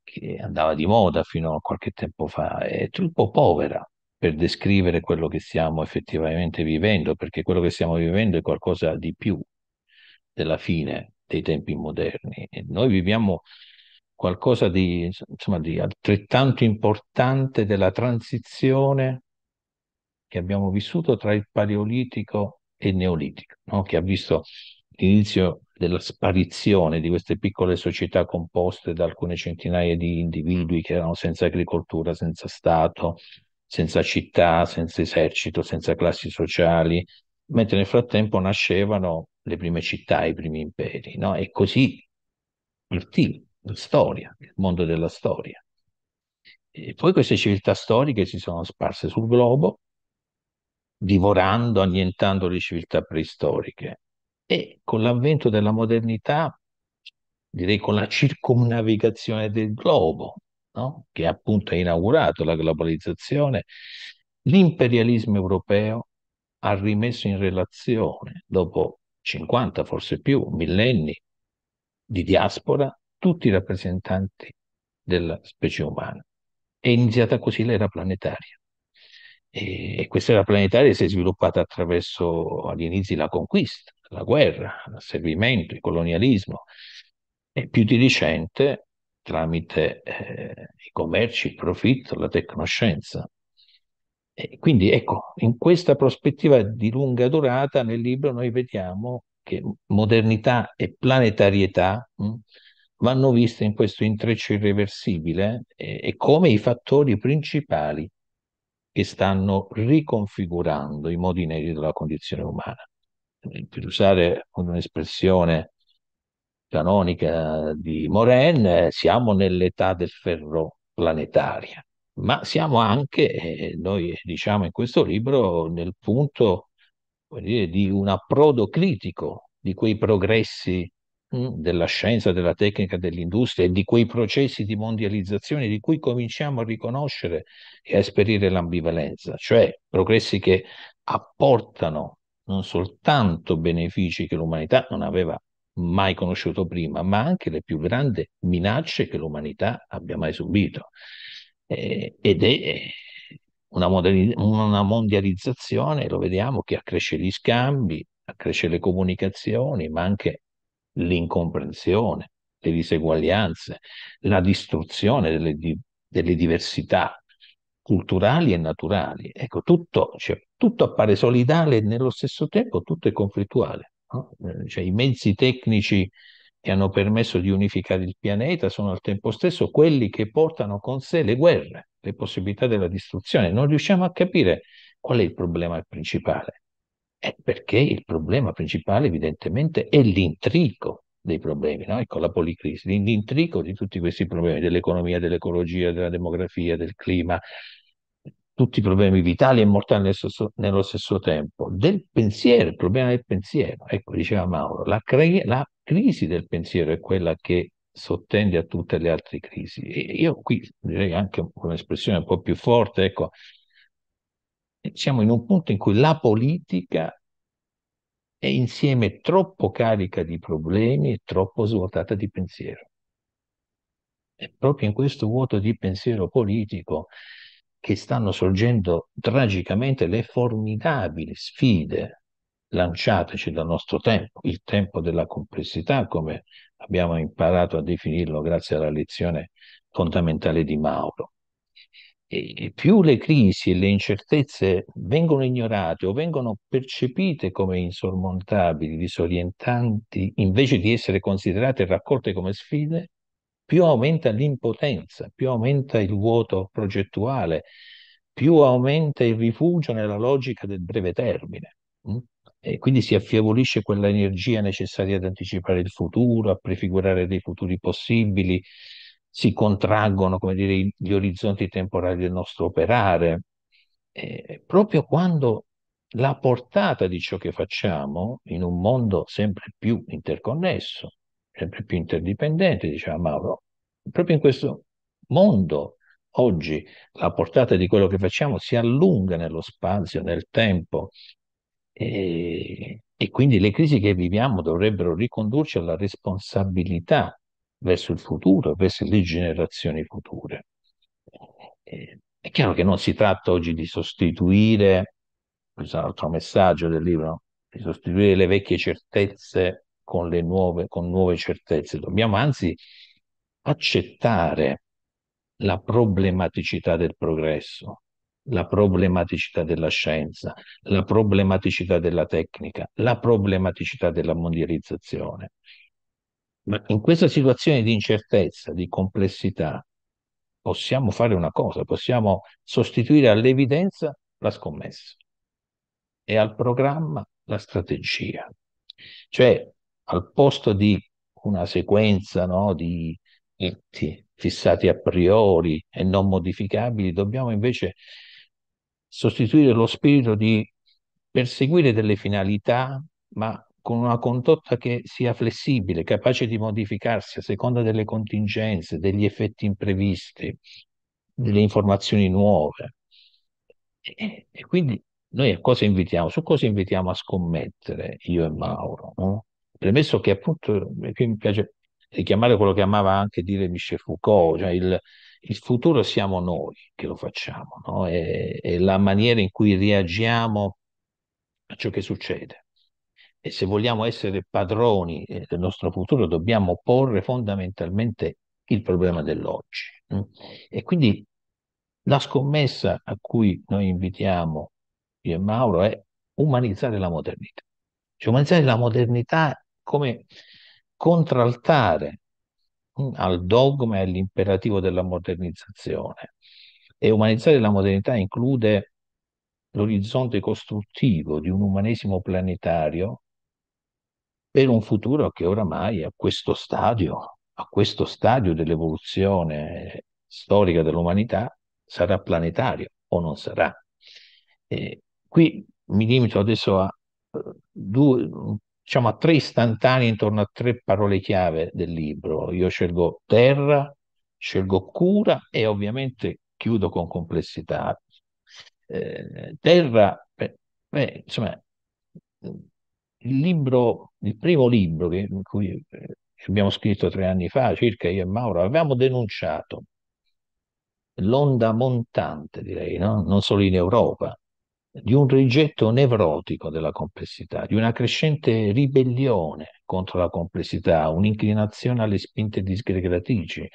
Speaker 3: che andava di moda fino a qualche tempo fa, è troppo povera per descrivere quello che stiamo effettivamente vivendo, perché quello che stiamo vivendo è qualcosa di più della fine dei tempi moderni. E noi viviamo qualcosa di, insomma, di altrettanto importante della transizione che abbiamo vissuto tra il Paleolitico e il Neolitico, no? che ha visto l'inizio della sparizione di queste piccole società composte da alcune centinaia di individui che erano senza agricoltura, senza Stato, senza città, senza esercito, senza classi sociali, mentre nel frattempo nascevano le prime città, i primi imperi, no? E così partì la storia, il mondo della storia. E poi queste civiltà storiche si sono sparse sul globo, divorando, annientando le civiltà preistoriche. E con l'avvento della modernità, direi con la circumnavigazione del globo, no? che appunto ha inaugurato la globalizzazione, l'imperialismo europeo ha rimesso in relazione, dopo 50, forse più, millenni di diaspora, tutti i rappresentanti della specie umana. È iniziata così l'era planetaria. E questa era planetaria si è sviluppata attraverso agli inizi la conquista, la guerra, l'asservimento, il colonialismo e più di recente tramite eh, i commerci, il profitto, la tecnoscienza. E quindi ecco, in questa prospettiva di lunga durata nel libro noi vediamo che modernità e planetarietà mh, hm, vanno viste in questo intreccio irreversibile eh, e come i fattori principali che stanno riconfigurando i modi neri della condizione umana. Per usare un'espressione canonica di Moren, eh, siamo nell'età del ferro planetaria ma siamo anche, eh, noi diciamo in questo libro, nel punto dire, di un approdo critico di quei progressi mm, della scienza, della tecnica, dell'industria e di quei processi di mondializzazione di cui cominciamo a riconoscere e a esperire l'ambivalenza, cioè progressi che apportano non soltanto benefici che l'umanità non aveva mai conosciuto prima, ma anche le più grandi minacce che l'umanità abbia mai subito eh, ed è eh, una, moderni- una mondializzazione, lo vediamo, che accresce gli scambi, accresce le comunicazioni, ma anche l'incomprensione, le diseguaglianze, la distruzione delle, di- delle diversità culturali e naturali. Ecco, tutto, cioè, tutto, appare solidale e nello stesso tempo tutto è conflittuale. No? Eh, cioè, I mezzi tecnici che hanno permesso di unificare il pianeta sono al tempo stesso quelli che portano con sé le guerre, le possibilità della distruzione. Non riusciamo a capire qual è il problema principale. Eh, perché il problema principale evidentemente è l'intrico dei problemi, no? ecco la policrisi, l'intrico di tutti questi problemi dell'economia, dell'ecologia, della demografia, del clima, tutti i problemi vitali e mortali nello stesso, nello stesso tempo, del pensiero, il problema del pensiero, ecco diceva Mauro, la, cre- la crisi del pensiero è quella che sottende a tutte le altre crisi. E io qui direi anche un'espressione un po' più forte, ecco, siamo in un punto in cui la politica è insieme troppo carica di problemi e troppo svuotata di pensiero. È proprio in questo vuoto di pensiero politico che stanno sorgendo tragicamente le formidabili sfide lanciateci dal nostro tempo, il tempo della complessità, come abbiamo imparato a definirlo grazie alla lezione fondamentale di Mauro. E più le crisi e le incertezze vengono ignorate o vengono percepite come insormontabili, disorientanti, invece di essere considerate e raccolte come sfide, più aumenta l'impotenza, più aumenta il vuoto progettuale, più aumenta il rifugio nella logica del breve termine. Mm? E quindi si affievolisce quella energia necessaria ad anticipare il futuro, a prefigurare dei futuri possibili, si contraggono come dire, gli orizzonti temporali del nostro operare. E proprio quando la portata di ciò che facciamo in un mondo sempre più interconnesso, sempre più interdipendente, diceva Mauro, proprio in questo mondo oggi la portata di quello che facciamo si allunga nello spazio, nel tempo, e, e quindi le crisi che viviamo dovrebbero ricondurci alla responsabilità verso il futuro, verso le generazioni future. Eh, è chiaro che non si tratta oggi di sostituire, questo è un altro messaggio del libro, di sostituire le vecchie certezze con le nuove, con nuove certezze. Dobbiamo anzi accettare la problematicità del progresso, la problematicità della scienza, la problematicità della tecnica, la problematicità della mondializzazione. Ma in questa situazione di incertezza, di complessità, possiamo fare una cosa, possiamo sostituire all'evidenza la scommessa e al programma la strategia. Cioè, al posto di una sequenza no, di enti fissati a priori e non modificabili, dobbiamo invece sostituire lo spirito di perseguire delle finalità, ma con una condotta che sia flessibile, capace di modificarsi a seconda delle contingenze, degli effetti imprevisti, delle informazioni nuove. E, e quindi noi a cosa invitiamo? Su cosa invitiamo a scommettere io e Mauro? No? Premesso che appunto, qui eh, mi piace richiamare quello che amava anche dire Michel Foucault, cioè il, il futuro siamo noi che lo facciamo, no? è, è la maniera in cui reagiamo a ciò che succede. E se vogliamo essere padroni eh, del nostro futuro dobbiamo porre fondamentalmente il problema dell'oggi. Mm? E quindi la scommessa a cui noi invitiamo io e Mauro è umanizzare la modernità. Cioè umanizzare la modernità come contraltare al dogma e all'imperativo della modernizzazione. E umanizzare la modernità include l'orizzonte costruttivo di un umanesimo planetario per un futuro che oramai a questo stadio, a questo stadio dell'evoluzione storica dell'umanità, sarà planetario o non sarà. Eh, qui mi limito adesso a eh, due, diciamo, a tre istantanee intorno a tre parole chiave del libro. Io scelgo terra, scelgo cura e ovviamente chiudo con complessità. Eh, terra, beh, beh, insomma, il libro, il primo libro che, in cui eh, abbiamo scritto tre anni fa, circa io e Mauro, avevamo denunciato l'onda montante, direi, no? non solo in Europa, di un rigetto nevrotico della complessità, di una crescente ribellione contro la complessità, un'inclinazione alle spinte disgregatrici,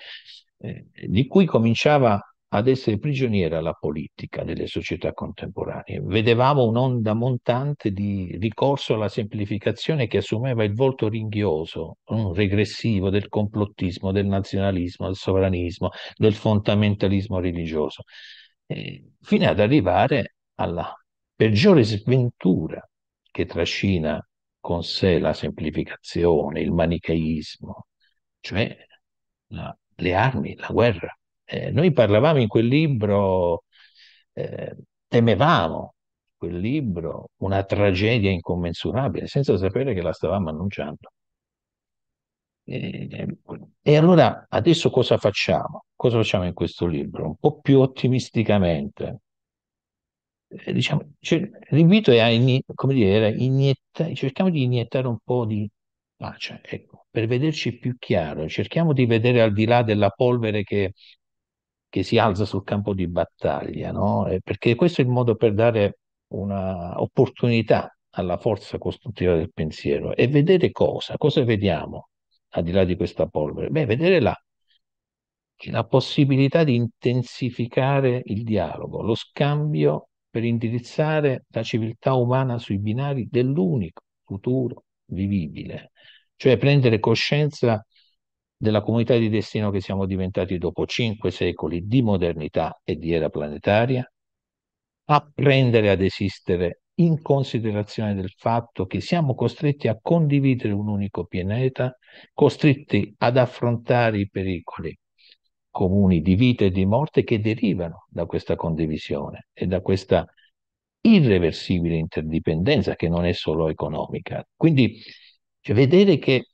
Speaker 3: eh, di cui cominciava ad essere prigioniera la politica delle società contemporanee. Vedevamo un'onda montante di ricorso alla semplificazione che assumeva il volto ringhioso, mm, regressivo del complottismo, del nazionalismo, del sovranismo, del fondamentalismo religioso, eh, fino ad arrivare alla peggiore sventura che trascina con sé la semplificazione, il manicheismo, cioè la, le armi, la guerra. Eh, noi parlavamo in quel libro, eh, temevamo quel libro una tragedia incommensurabile, senza sapere che la stavamo annunciando. E, eh, e, allora adesso cosa facciamo? Cosa facciamo in questo libro? Un po' più ottimisticamente, eh, diciamo, cioè, l'invito è a in, come dire, iniettare, cerchiamo di iniettare un po' di pace, ecco, per vederci più chiaro, cerchiamo di vedere al di là della polvere che, che si alza sul campo di battaglia, no? perché questo è il modo per dare un'opportunità alla forza costruttiva del pensiero e vedere cosa, cosa vediamo al di là di questa polvere? Beh, vedere la, la possibilità di intensificare il dialogo, lo scambio per indirizzare la civiltà umana sui binari dell'unico futuro vivibile, cioè prendere coscienza della comunità di destino che siamo diventati dopo cinque secoli di modernità e di era planetaria, apprendere ad esistere in considerazione del fatto che siamo costretti a condividere un unico pianeta, costretti ad affrontare i pericoli comuni di vita e di morte che derivano da questa condivisione e da questa irreversibile interdipendenza che non è solo economica. Quindi cioè, vedere che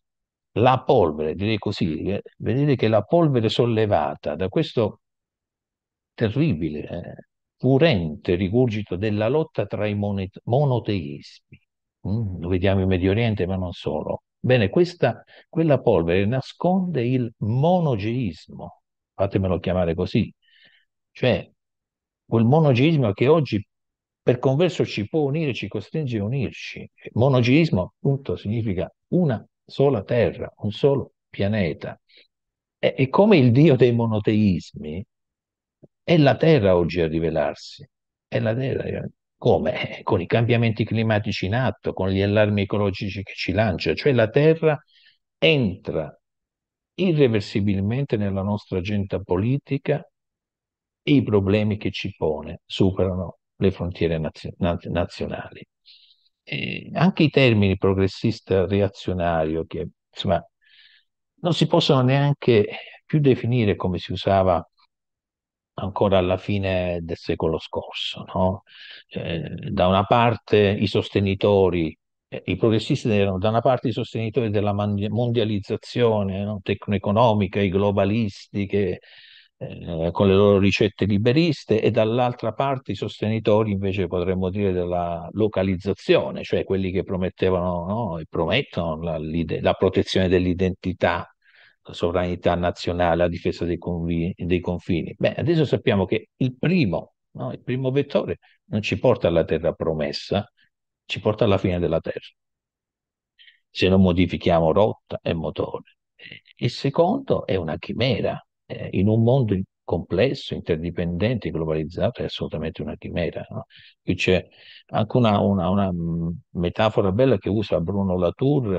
Speaker 3: la polvere, direi così, eh, vedere che la polvere sollevata da questo terribile, eh, purente rigurgito della lotta tra i monet- monoteismi, mm, lo vediamo in Medio Oriente ma non solo, bene, questa, quella polvere nasconde il monogeismo fatemelo chiamare così, cioè quel monogismo che oggi per converso ci può unire, ci costringe a unirci. Monogismo appunto significa una sola terra, un solo pianeta. E, e come il Dio dei monoteismi, è la terra oggi a rivelarsi, è la terra. Eh, come? Con i cambiamenti climatici in atto, con gli allarmi ecologici che ci lancia, cioè la terra entra irreversibilmente nella nostra agenda politica e i problemi che ci pone superano le frontiere nazio- nazionali. E anche i termini progressista reazionario, che insomma, non si possono neanche più definire come si usava ancora alla fine del secolo scorso. No? Eh, da una parte i sostenitori eh, i progressisti erano da una parte i sostenitori della mondializzazione no? tecno-economica, i globalisti che, eh, con le loro ricette liberiste e dall'altra parte i sostenitori invece potremmo dire della localizzazione, cioè quelli che promettevano no? e promettono la, la protezione dell'identità, la sovranità nazionale, la difesa dei, convi, dei confini. Beh, adesso sappiamo che il primo, no? il primo vettore non ci porta alla terra promessa, ci porta alla fine della Terra, se non modifichiamo rotta e motore. Il secondo è una chimera, eh, in un mondo complesso, interdipendente, globalizzato, è assolutamente una chimera. No? Qui c'è anche una, una, una, mm, metafora bella che usa Bruno Latour,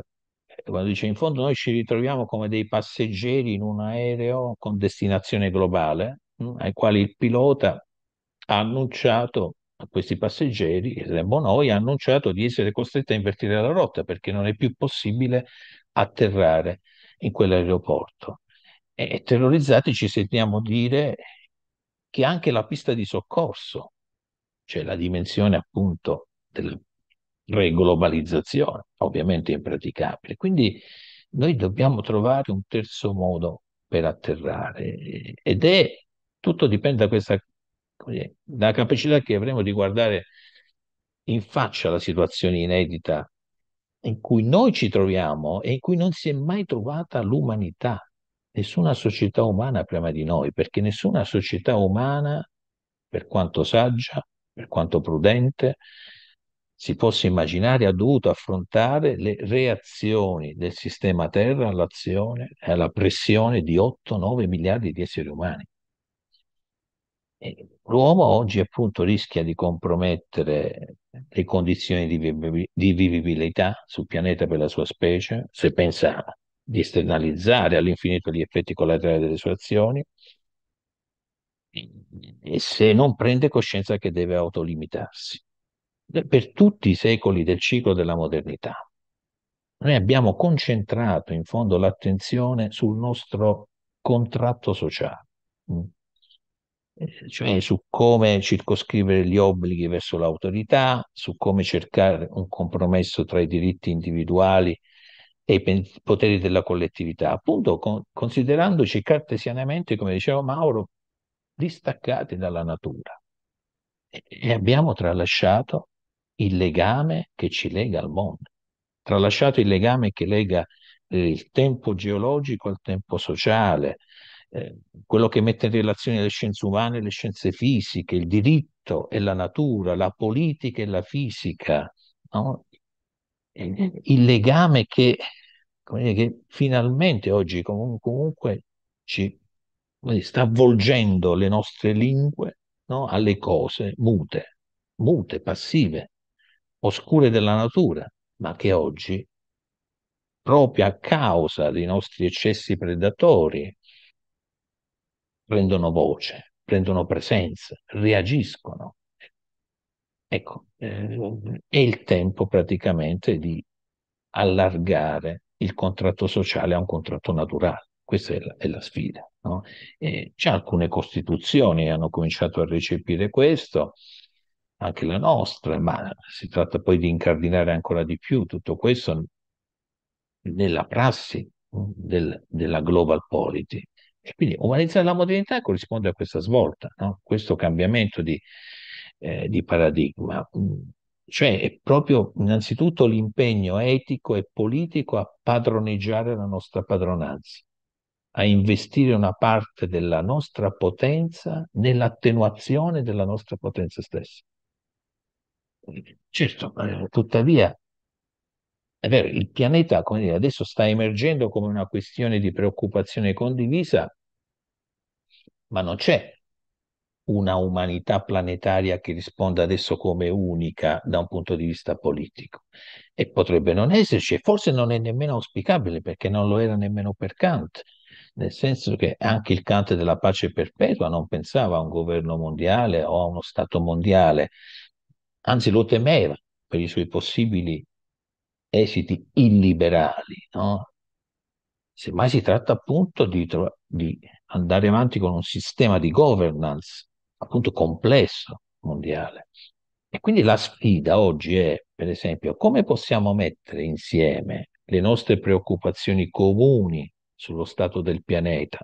Speaker 3: eh, quando dice in fondo noi ci ritroviamo come dei passeggeri in un aereo con destinazione globale, mh, mm, ai quali il pilota ha annunciato questi passeggeri, saremmo noi, ha annunciato di essere costretti a invertire la rotta perché non è più possibile atterrare in quell'aeroporto. E terrorizzati ci sentiamo dire che anche la pista di soccorso, cioè la dimensione appunto della regolobalizzazione, ovviamente è impraticabile. Quindi noi dobbiamo trovare un terzo modo per atterrare ed è tutto dipende da questa dire, la capacità che avremo di guardare in faccia la situazione inedita in cui noi ci troviamo e in cui non si è mai trovata l'umanità, nessuna società umana prima di noi, perché nessuna società umana, per quanto saggia, per quanto prudente, si possa immaginare, ha dovuto affrontare le reazioni del sistema Terra all'azione e alla pressione di 8-9 miliardi di esseri umani l'uomo oggi appunto rischia di compromettere le condizioni di, vivibilità sul pianeta per la sua specie, se pensa di esternalizzare all'infinito gli effetti collaterali delle sue azioni, e se non prende coscienza che deve autolimitarsi. Per tutti i secoli del ciclo della modernità, noi abbiamo concentrato in fondo l'attenzione sul nostro contratto sociale, eh, cioè su come circoscrivere gli obblighi verso l'autorità, su come cercare un compromesso tra i diritti individuali e i poteri della collettività, appunto con, considerandoci cartesianamente, come diceva Mauro, distaccati dalla natura. E, e abbiamo tralasciato il legame che ci lega al mondo, tralasciato il legame che lega eh, il tempo geologico al tempo sociale, eh, quello che mette in relazione le scienze umane le scienze fisiche, il diritto e la natura, la politica e la fisica, no? il legame che, dire, che, finalmente oggi comunque ci sta avvolgendo le nostre lingue no? alle cose mute, mute, passive, oscure della natura, ma che oggi, proprio a causa dei nostri eccessi predatori, prendono voce, prendono presenza, reagiscono. Ecco, eh, è il tempo praticamente di allargare il contratto sociale a un contratto naturale. Questa è la, è la sfida. No? c'è alcune costituzioni che hanno cominciato a recepire questo, anche la nostra, ma si tratta poi di incardinare ancora di più tutto questo nella prassi del, della global polity, e quindi umanizzare la modernità corrisponde a questa svolta, no? questo cambiamento di, eh, di paradigma. Mm. Cioè è proprio innanzitutto l'impegno etico e politico a padroneggiare la nostra padronanza, a investire una parte della nostra potenza nell'attenuazione della nostra potenza stessa. Certo, eh, tuttavia è vero, il pianeta dire, adesso sta emergendo come una questione di preoccupazione condivisa, ma non c'è una umanità planetaria che risponda adesso come unica da un punto di vista politico. E potrebbe non esserci, e forse non è nemmeno auspicabile perché non lo era nemmeno per Kant, nel senso che anche il Kant della pace perpetua non pensava a un governo mondiale o a uno Stato mondiale, anzi lo temeva per i suoi possibili esiti illiberali, no? Semmai si tratta appunto di, di andare avanti con un sistema di governance appunto complesso mondiale. E quindi la sfida oggi è, per esempio, come possiamo mettere insieme le nostre preoccupazioni comuni sullo stato del pianeta,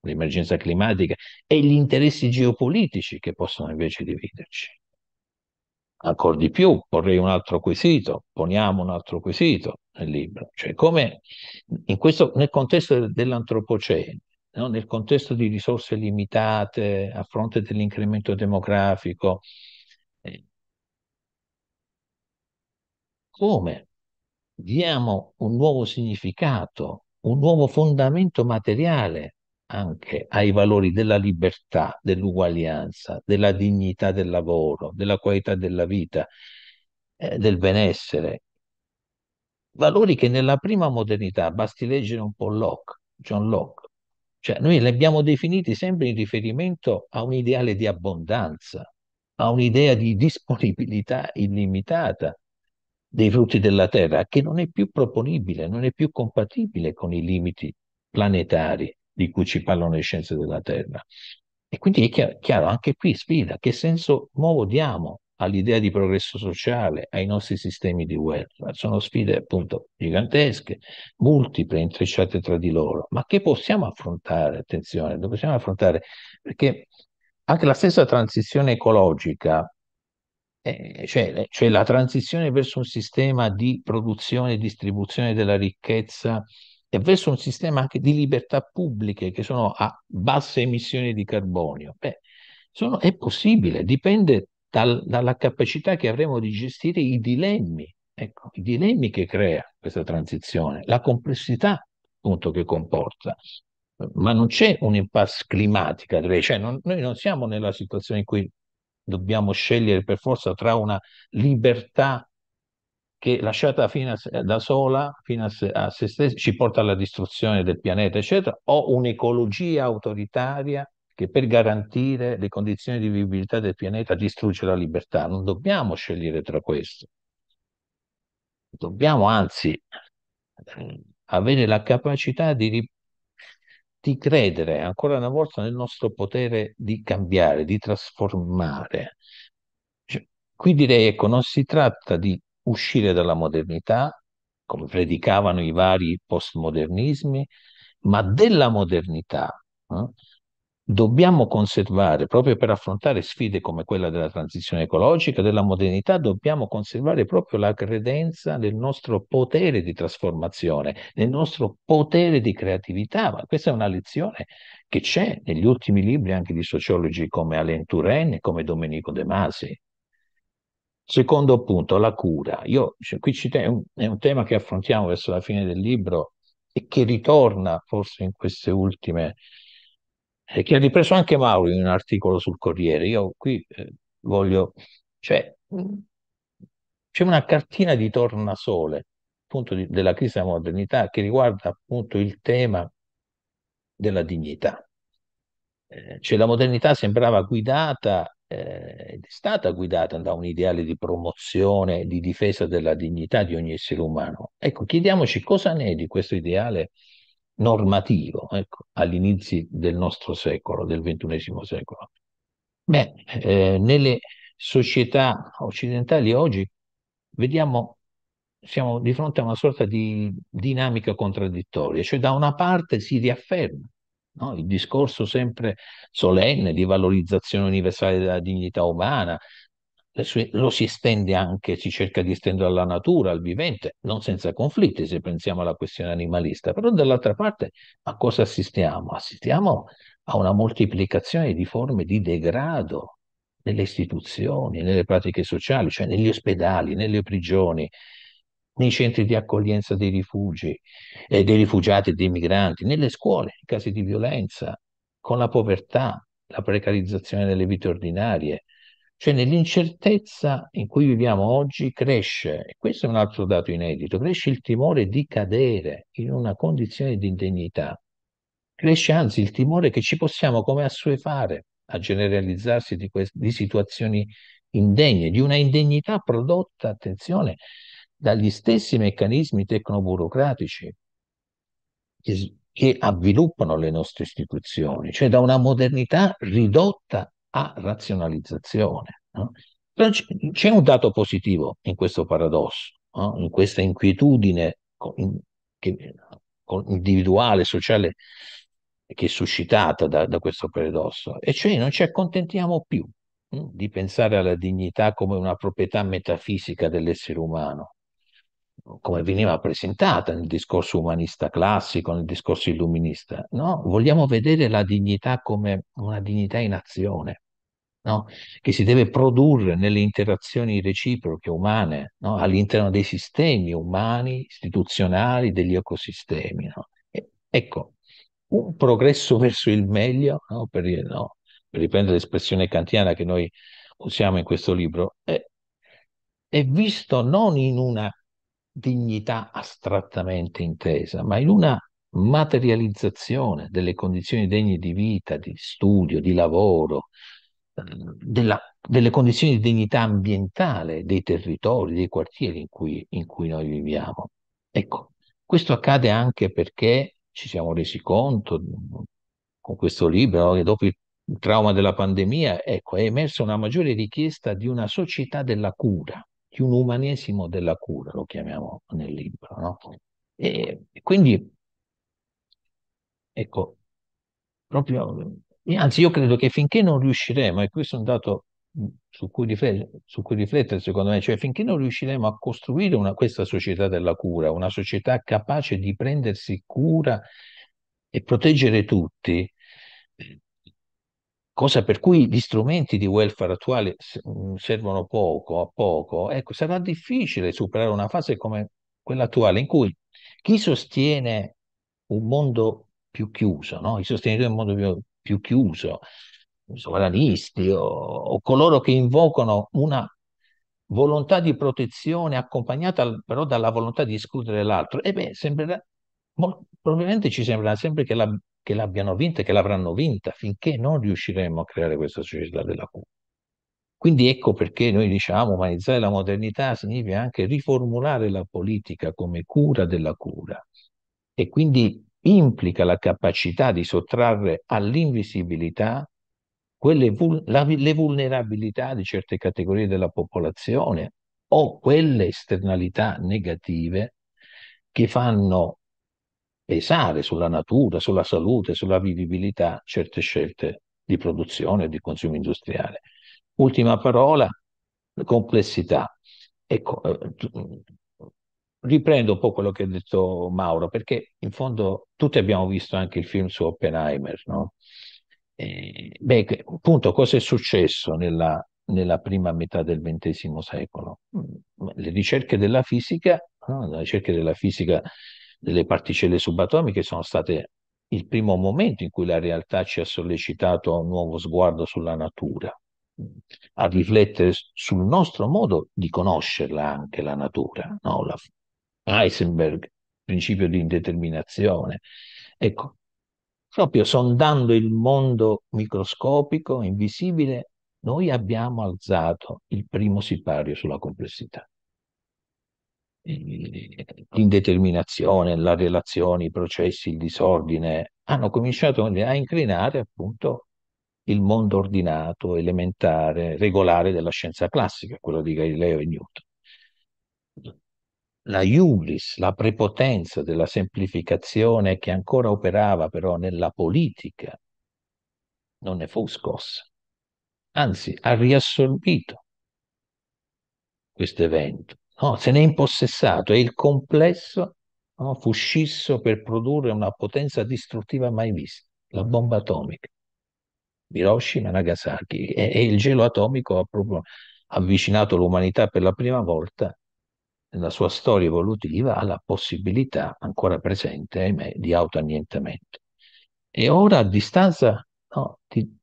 Speaker 3: l'emergenza climatica e gli interessi geopolitici che possono invece dividerci. Ancora di più, porrei un altro quesito, poniamo un altro quesito nel libro, cioè come questo, nel contesto dell'antropocene, no? nel contesto di risorse limitate a fronte dell'incremento demografico, eh, come diamo un nuovo significato, un nuovo fondamento materiale anche ai valori della libertà, dell'uguaglianza, della dignità del lavoro, della qualità della vita, eh, del benessere. Valori che nella prima modernità, basti leggere un po' Locke, John Locke, cioè noi li abbiamo definiti sempre in riferimento a un ideale di abbondanza, a un'idea di disponibilità illimitata dei frutti della terra che non è più proponibile, non è più compatibile con i limiti planetari di cui ci parlano le scienze della Terra. E quindi è chiaro, chiaro anche qui sfida, che senso nuovo diamo all'idea di progresso sociale, ai nostri sistemi di welfare. Sono sfide appunto gigantesche, multiple, intrecciate tra di loro, ma che possiamo affrontare, attenzione, lo possiamo affrontare perché anche la stessa transizione ecologica, eh, cioè, cioè la transizione verso un sistema di produzione e distribuzione della ricchezza e verso un sistema anche di libertà pubbliche che sono a basse emissioni di carbonio, beh, sono, è possibile, dipende dal, dalla capacità che avremo di gestire i dilemmi, ecco, i dilemmi che crea questa transizione, la complessità appunto che comporta ma non c'è un'impasse climatica, direi, cioè, cioè non, noi non siamo nella situazione in cui dobbiamo scegliere per forza tra una libertà che lasciata a, da sola fino a, a se stessa ci porta alla distruzione del pianeta, eccetera, o un'ecologia autoritaria che per garantire le condizioni di vivibilità del pianeta distrugge la libertà. Non dobbiamo scegliere tra questo. Dobbiamo anzi avere la capacità di, di credere ancora una volta nel nostro potere di cambiare, di trasformare. Cioè, qui direi, ecco, non si tratta di uscire dalla modernità, come predicavano i vari postmodernismi, ma della modernità eh, dobbiamo conservare, proprio per affrontare sfide come quella della transizione ecologica, della modernità, dobbiamo conservare proprio la credenza nel nostro potere di trasformazione, nel nostro potere di creatività. Ma questa è una lezione che c'è negli ultimi libri anche di sociologi come Alain Touraine e come Domenico De Masi. Secondo punto, la cura. Io, cioè, qui ci te- è un tema che affrontiamo verso la fine del libro e che ritorna forse in queste ultime, e eh, che ha ripreso anche Mauro in un articolo sul Corriere. Io qui eh, voglio, cioè, c'è una cartina di tornasole appunto di, della crisi della modernità che riguarda appunto il tema della dignità. Eh, cioè, la modernità sembrava guidata eh, è stata guidata da un ideale di promozione di difesa della dignità di ogni essere umano. Ecco, chiediamoci cosa ne è di questo ideale normativo ecco, all'inizio del nostro secolo, del XXI secolo. Beh, eh, nelle società occidentali oggi vediamo siamo di fronte a una sorta di dinamica contraddittoria, cioè da una parte si riafferma no? il discorso sempre solenne di valorizzazione universale della dignità umana, lo si estende anche, si cerca di estendere alla natura, al vivente, non senza conflitti se pensiamo alla questione animalista, però dall'altra parte a cosa assistiamo? Assistiamo a una moltiplicazione di forme di degrado nelle istituzioni, nelle pratiche sociali, cioè negli ospedali, nelle prigioni, nei centri di accoglienza dei rifugi, eh, dei rifugiati e dei migranti, nelle scuole, in casi di violenza, con la povertà, la precarizzazione delle vite ordinarie. Cioè nell'incertezza in cui viviamo oggi cresce, e questo è un altro dato inedito, cresce il timore di cadere in una condizione di indegnità, cresce anzi il timore che ci possiamo come assuefare a generalizzarsi di, que- di situazioni indegne, di una indegnità prodotta, attenzione, dagli stessi meccanismi tecnoburocratici che, che avviluppano le nostre istituzioni, cioè da una modernità ridotta a razionalizzazione. No? Però c'è un dato positivo in questo paradosso, no? in questa inquietudine in, che, individuale, sociale che è suscitata da, da, questo paradosso, e cioè non ci accontentiamo più hm, di pensare alla dignità come una proprietà metafisica dell'essere umano, come veniva presentata nel discorso umanista classico, nel discorso illuminista. No? Vogliamo vedere la dignità come una dignità in azione, no? che si deve produrre nelle interazioni reciproche umane, no? all'interno dei sistemi umani, istituzionali, degli ecosistemi. E, ecco, un progresso verso il meglio, per, per, riprendere l'espressione kantiana che noi usiamo in questo libro, è, è visto non in una dignità astrattamente intesa, ma in una materializzazione delle condizioni degne di vita, di studio, di lavoro, ehm, della, delle condizioni di dignità ambientale dei territori, dei quartieri in cui, in cui noi viviamo. Ecco, questo accade anche perché ci siamo resi conto con questo libro che dopo il trauma della pandemia, ecco, è emersa una maggiore richiesta di una società della cura, di un umanesimo della cura, lo chiamiamo nel libro. No? E quindi, ecco, proprio, anzi io credo che finché non riusciremo, e questo è un dato su cui, riflettere, su cui riflettere secondo me, cioè finché non riusciremo a costruire una, questa società della cura, una società capace di prendersi cura e proteggere tutti, cosa per cui gli strumenti di welfare attuali mm, servono poco a poco, ecco, sarà difficile superare una fase come quella attuale in cui chi sostiene un mondo più chiuso, no? i sostenitori del mondo più, più chiuso, sovranisti o, o, coloro che invocano una volontà di protezione accompagnata però dalla volontà di escludere l'altro, e beh, sembrerà, probabilmente ci sembrerà sempre che la che l'abbiano vinta e che l'avranno vinta finché non riusciremo a creare questa società della cura. Quindi ecco perché noi diciamo umanizzare la modernità significa anche riformulare la politica come cura della cura e quindi implica la capacità di sottrarre all'invisibilità quelle, la, le vulnerabilità di certe categorie della popolazione o quelle esternalità negative che fanno pesare sulla natura, sulla salute, sulla vivibilità certe scelte di produzione e di consumo industriale. Ultima parola, complessità. Ecco, eh, mm, riprendo un po' quello che ha detto Mauro, perché in fondo tutti abbiamo visto anche il film su Oppenheimer, no? E, beh, appunto, cosa è successo nella, nella prima metà del XX secolo? Mm, le ricerche della fisica, no? Ah, le ricerche della fisica delle particelle subatomiche sono state il primo momento in cui la realtà ci ha sollecitato a un nuovo sguardo sulla natura, a riflettere sul nostro modo di conoscerla anche la natura, no? la Heisenberg, principio di indeterminazione. Ecco, proprio sondando il mondo microscopico, invisibile, noi abbiamo alzato il primo sipario sulla complessità l'indeterminazione, eh, la relazione, i processi, il disordine, hanno cominciato a incrinare appunto il mondo ordinato, elementare, regolare della scienza classica, quello di Galileo e Newton. La iubris, la prepotenza della semplificazione che ancora operava però nella politica, non ne fu scossa. Anzi, ha riassorbito questo evento no? se ne è impossessato e il complesso no? fu scisso per produrre una potenza distruttiva mai vista, la bomba atomica. Hiroshima e Nagasaki e, e il gelo atomico ha proprio avvicinato l'umanità per la prima volta nella sua storia evolutiva alla possibilità ancora presente, ahimè, di autoannientamento. E ora, a distanza no, di,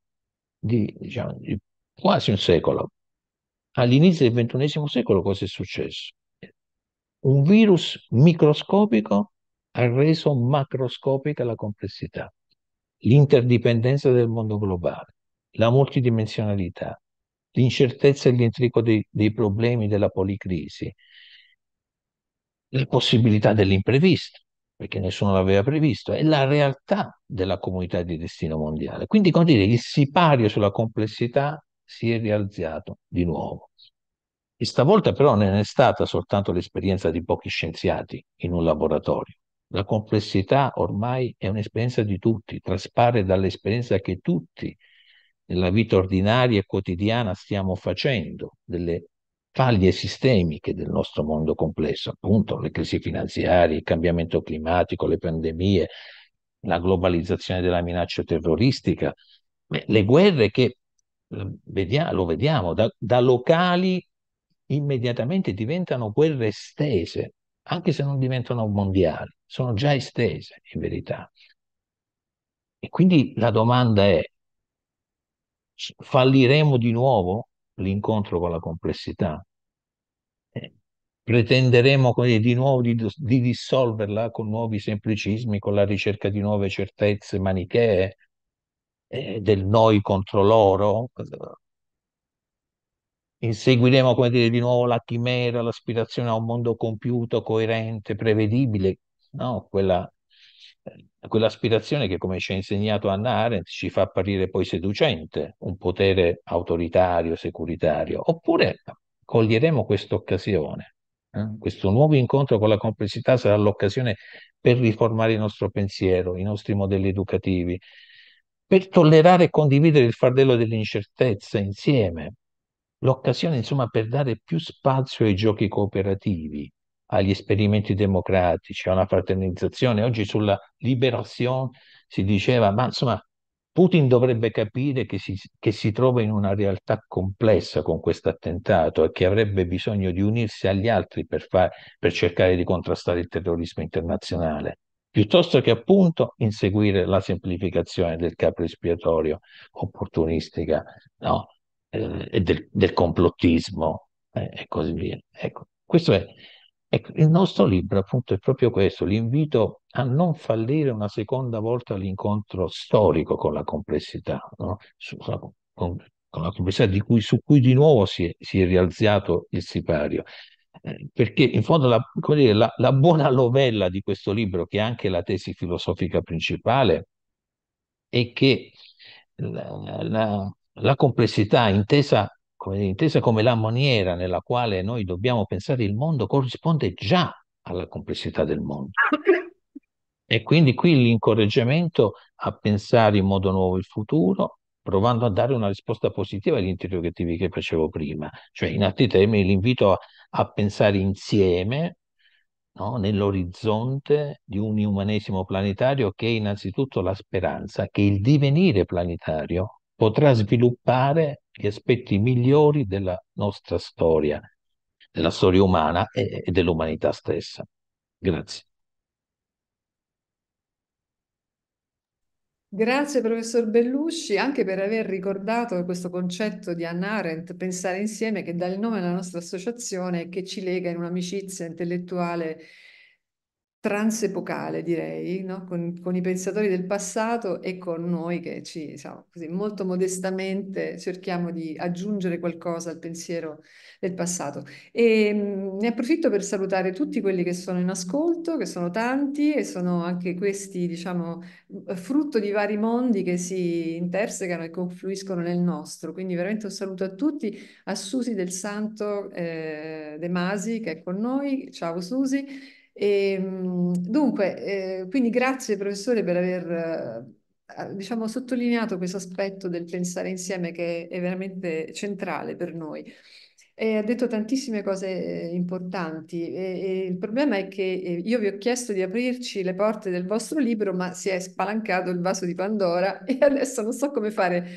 Speaker 3: di, diciamo, di, quasi un secolo, all'inizio del XXI secolo cosa è successo? Un virus microscopico ha reso macroscopica la complessità, l'interdipendenza del mondo globale, la multidimensionalità, l'incertezza e l'intrico dei, dei problemi della policrisi, la possibilità dell'imprevisto, perché nessuno l'aveva previsto, e la realtà della comunità di destino mondiale. Quindi, come dire, il sipario sulla complessità si è rialzato di nuovo. E stavolta però non è stata soltanto l'esperienza di pochi scienziati in un laboratorio. La complessità ormai è un'esperienza di tutti, traspare dall'esperienza che tutti nella vita ordinaria e quotidiana stiamo facendo, delle faglie sistemiche del nostro mondo complesso, appunto le crisi finanziarie, il cambiamento climatico, le pandemie, la globalizzazione della minaccia terroristica, le guerre che Ehm, vediamo, lo vediamo, da, da locali immediatamente diventano guerre estese, anche se non diventano mondiali, sono già estese in verità. E quindi la domanda è, falliremo di nuovo l'incontro con la complessità? Eh, pretenderemo dire, eh, di nuovo di, di, dissolverla con nuovi semplicismi, con la ricerca di nuove certezze manichee, eh, del noi contro loro. Inseguiremo, come dire, di nuovo la chimera, l'aspirazione a un mondo compiuto, coerente, prevedibile, no? quella, eh, quell'aspirazione che, come ci ha insegnato Anna Arendt, ci fa apparire poi seducente, un potere autoritario, securitario. Oppure coglieremo questa occasione. Eh? Questo nuovo incontro con la complessità sarà l'occasione per riformare il nostro pensiero, i nostri modelli educativi, per tollerare e condividere il fardello dell'incertezza insieme. L'occasione, insomma, per dare più spazio ai giochi cooperativi, agli esperimenti democratici, a una fraternizzazione. Oggi sulla liberazione si diceva, ma insomma, Putin dovrebbe capire che si, che si trova in una realtà complessa con questo attentato e che avrebbe bisogno di unirsi agli altri per, far, per cercare di contrastare il terrorismo internazionale piuttosto che appunto inseguire la semplificazione del capo espiatorio opportunistica no? Eh, e del, del complottismo eh, e così via. Ecco, questo è, ecco, il nostro libro appunto è proprio questo, l'invito a non fallire una seconda volta l'incontro storico con la complessità, no? su, con, con la complessità cui, su cui di nuovo si è, si è rialzato il sipario eh, perché in fondo la, dire, la, la buona novella di questo libro, che è anche la tesi filosofica principale, è che la, la, la complessità intesa come, intesa come la maniera nella quale noi dobbiamo pensare il mondo corrisponde già alla complessità del mondo. E quindi qui l'incoraggiamento a pensare in modo nuovo il futuro, provando a dare una risposta positiva agli interrogativi che facevo prima. Cioè, in altri termini, l'invito a, a pensare insieme no, nell'orizzonte di un umanesimo planetario che è innanzitutto la speranza che il divenire planetario potrà sviluppare gli aspetti migliori della nostra storia, della storia umana e, e dell'umanità stessa. Grazie.
Speaker 1: Grazie professor Bellusci anche per aver ricordato questo concetto di Anna Arendt, pensare insieme che dà il nome alla nostra associazione e che ci lega in un'amicizia intellettuale transepocale, direi, no? con, con, i pensatori del passato e con noi che ci, diciamo, così, molto modestamente cerchiamo di aggiungere qualcosa al pensiero del passato. E ehm, mh, ne approfitto per salutare tutti quelli che sono in ascolto, che sono tanti e sono anche questi, diciamo, frutto di vari mondi che si intersecano e confluiscono nel nostro. Quindi veramente un saluto a tutti, a Susi del Santo eh, De Masi che è con noi. Ciao Susi e, ehm, dunque, eh, quindi grazie professore per aver eh, diciamo, sottolineato questo aspetto del pensare insieme che è veramente centrale per noi. E ha detto tantissime cose eh, importanti e, e il problema è che eh, io vi ho chiesto di aprirci le porte del vostro libro, ma si è spalancato il vaso di Pandora e adesso non so come fare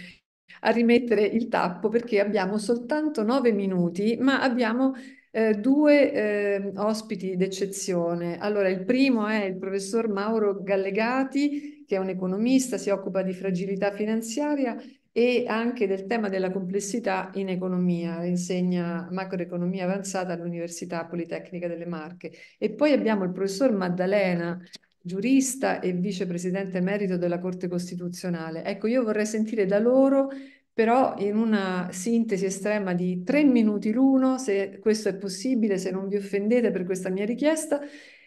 Speaker 1: a rimettere il tappo perché abbiamo soltanto nove minuti, ma abbiamo eh, due eh, ospiti d'eccezione. Allora, il primo è il professor Mauro Gallegati, che è un economista, si occupa di fragilità finanziaria e anche del tema della complessità in economia, insegna macroeconomia avanzata all'Università Politecnica delle Marche. E poi abbiamo il professor Maddalena, giurista e vicepresidente emerito della Corte Costituzionale. Ecco, io vorrei sentire da loro però in una sintesi estrema di tre minuti l'uno, se questo è possibile, se non vi offendete per questa mia richiesta.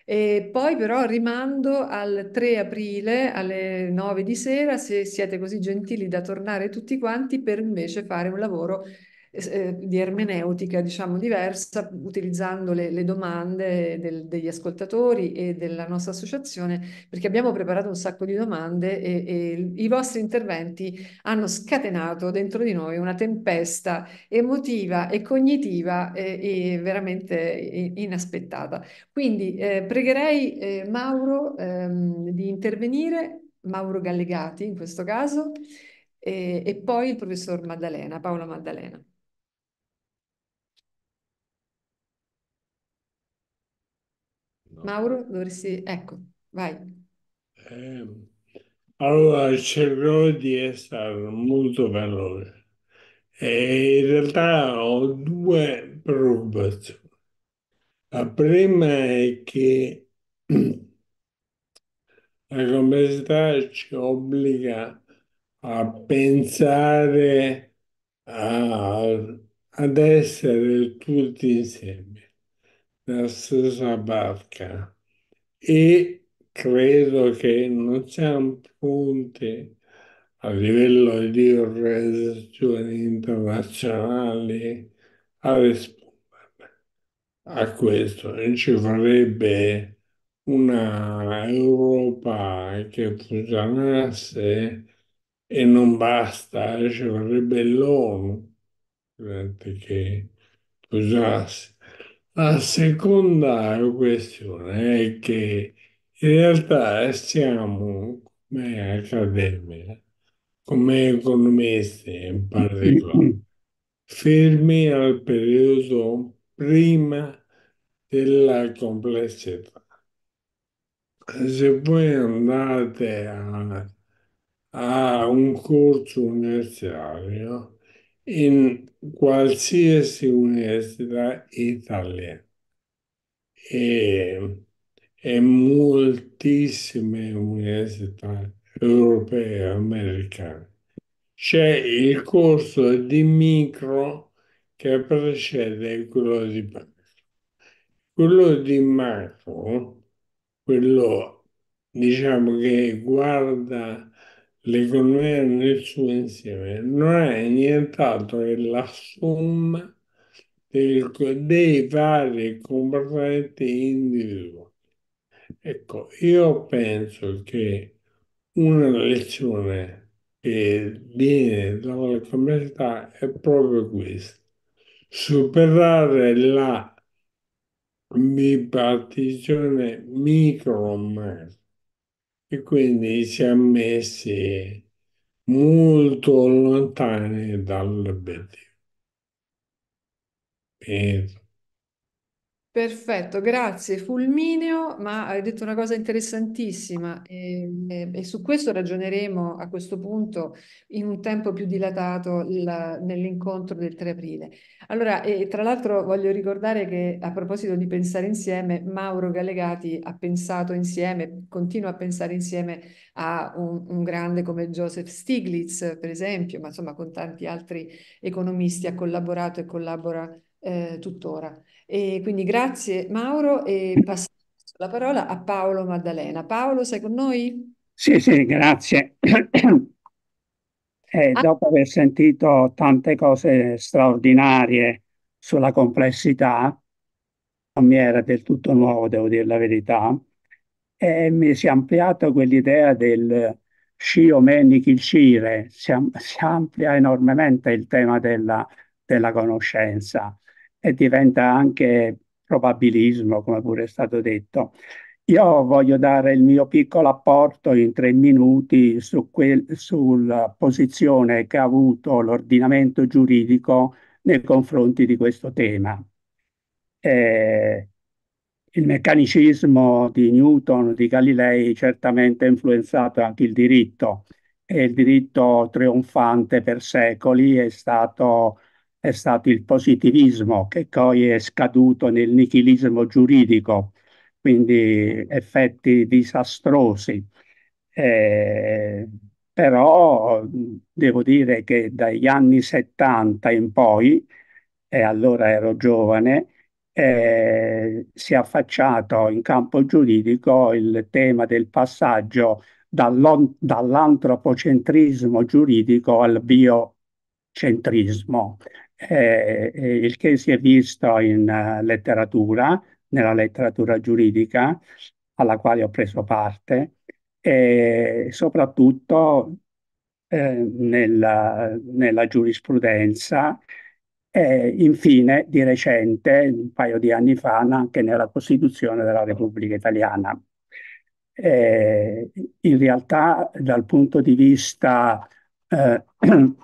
Speaker 1: E poi però rimando al 3 aprile alle 9 di sera, se siete così gentili da tornare tutti quanti per invece fare un lavoro eh, di ermeneutica, diciamo, diversa, utilizzando le, le domande del, degli ascoltatori e della nostra associazione, perché abbiamo preparato un sacco di domande e, e i vostri interventi hanno scatenato dentro di noi una tempesta emotiva e cognitiva e, eh, e veramente inaspettata. Quindi eh, pregherei eh, Mauro ehm, di intervenire, Mauro Gallegati in questo caso, e, e poi il professor Maddalena, Paola Maddalena. Mauro, dovresti... Ecco, vai.
Speaker 4: Eh, allora, cercherò di essere molto veloce. E in realtà ho due preoccupazioni. La prima è che la complessità ci obbliga a pensare a, ad essere tutti insieme nella stessa barca e credo che non siamo certo punti a livello di organizzazioni internazionali a rispondere a questo. Ci vorrebbe una Europa che funzionasse e non basta, ci vorrebbe l'ONU che funzionasse. La seconda questione è che in realtà siamo, come accademia, come economisti in particolare, fermi al periodo prima della complessità. Se voi andate a, a un corso universitario, in qualsiasi università italiana e, e moltissime università europee e americane. C'è il corso di micro che precede quello di macro. Quello di macro, quello diciamo che guarda l'economia nel suo insieme non è nient'altro che la somma del- dei vari comportamenti individuali. Ecco, io penso che una lezione che viene dalla complessità è proprio questa, superare la bipartizione micro-macro e quindi siamo messi molto lontani dal pensiero.
Speaker 1: Perfetto, grazie. Fulmineo, ma hai detto una cosa interessantissima e, ehm, e, ehm, e su questo ragioneremo a questo punto in un tempo più dilatato nell'incontro del 3 aprile. Allora, e, tra l'altro voglio ricordare che a proposito di pensare insieme, Mauro Gallegati ha pensato insieme, continua a pensare insieme a un, un grande come Joseph Stiglitz, per esempio, ma insomma con tanti altri economisti ha collaborato e collabora eh, tuttora. E quindi grazie Mauro e passiamo la parola a Paolo Maddalena. Paolo, sei con noi?
Speaker 5: Sì, sì, grazie. E eh, ah. dopo aver sentito tante cose straordinarie sulla complessità, a me era del tutto nuovo, devo dire la verità, e mi si è ampliata quell'idea del scio menikilcire, si, am- si amplia enormemente il tema della, della conoscenza e diventa anche probabilismo, come pure è stato detto. Io voglio dare il mio piccolo apporto in tre minuti su quel, sulla posizione che ha avuto l'ordinamento giuridico nei confronti di questo tema. Eh, il meccanicismo di Newton, di Galilei, certamente ha influenzato anche il diritto e il diritto trionfante per secoli è stato è stato il positivismo che poi è scaduto nel nichilismo giuridico, quindi effetti disastrosi. Eh, però devo dire che dagli anni 70 in poi, e allora ero giovane, eh, si è affacciato in campo giuridico il tema del passaggio dall'antropocentrismo giuridico al biocentrismo. Eh, eh, il che si è visto in uh, letteratura, nella letteratura giuridica alla quale ho preso parte e soprattutto eh, nella, nella, giurisprudenza e infine di recente, un paio di anni fa, anche nella Costituzione della Repubblica Italiana. E eh, in realtà dal punto di vista eh,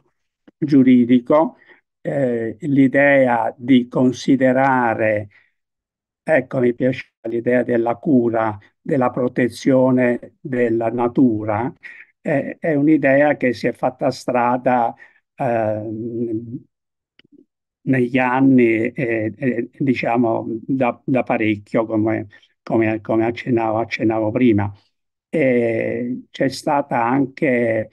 Speaker 5: giuridico eh, l'idea di considerare, ecco mi piace l'idea della cura, della protezione della natura, eh, è un'idea che si è fatta strada eh, negli anni, eh, diciamo da, da parecchio, come, come, come accennavo, accennavo prima. c'è stata anche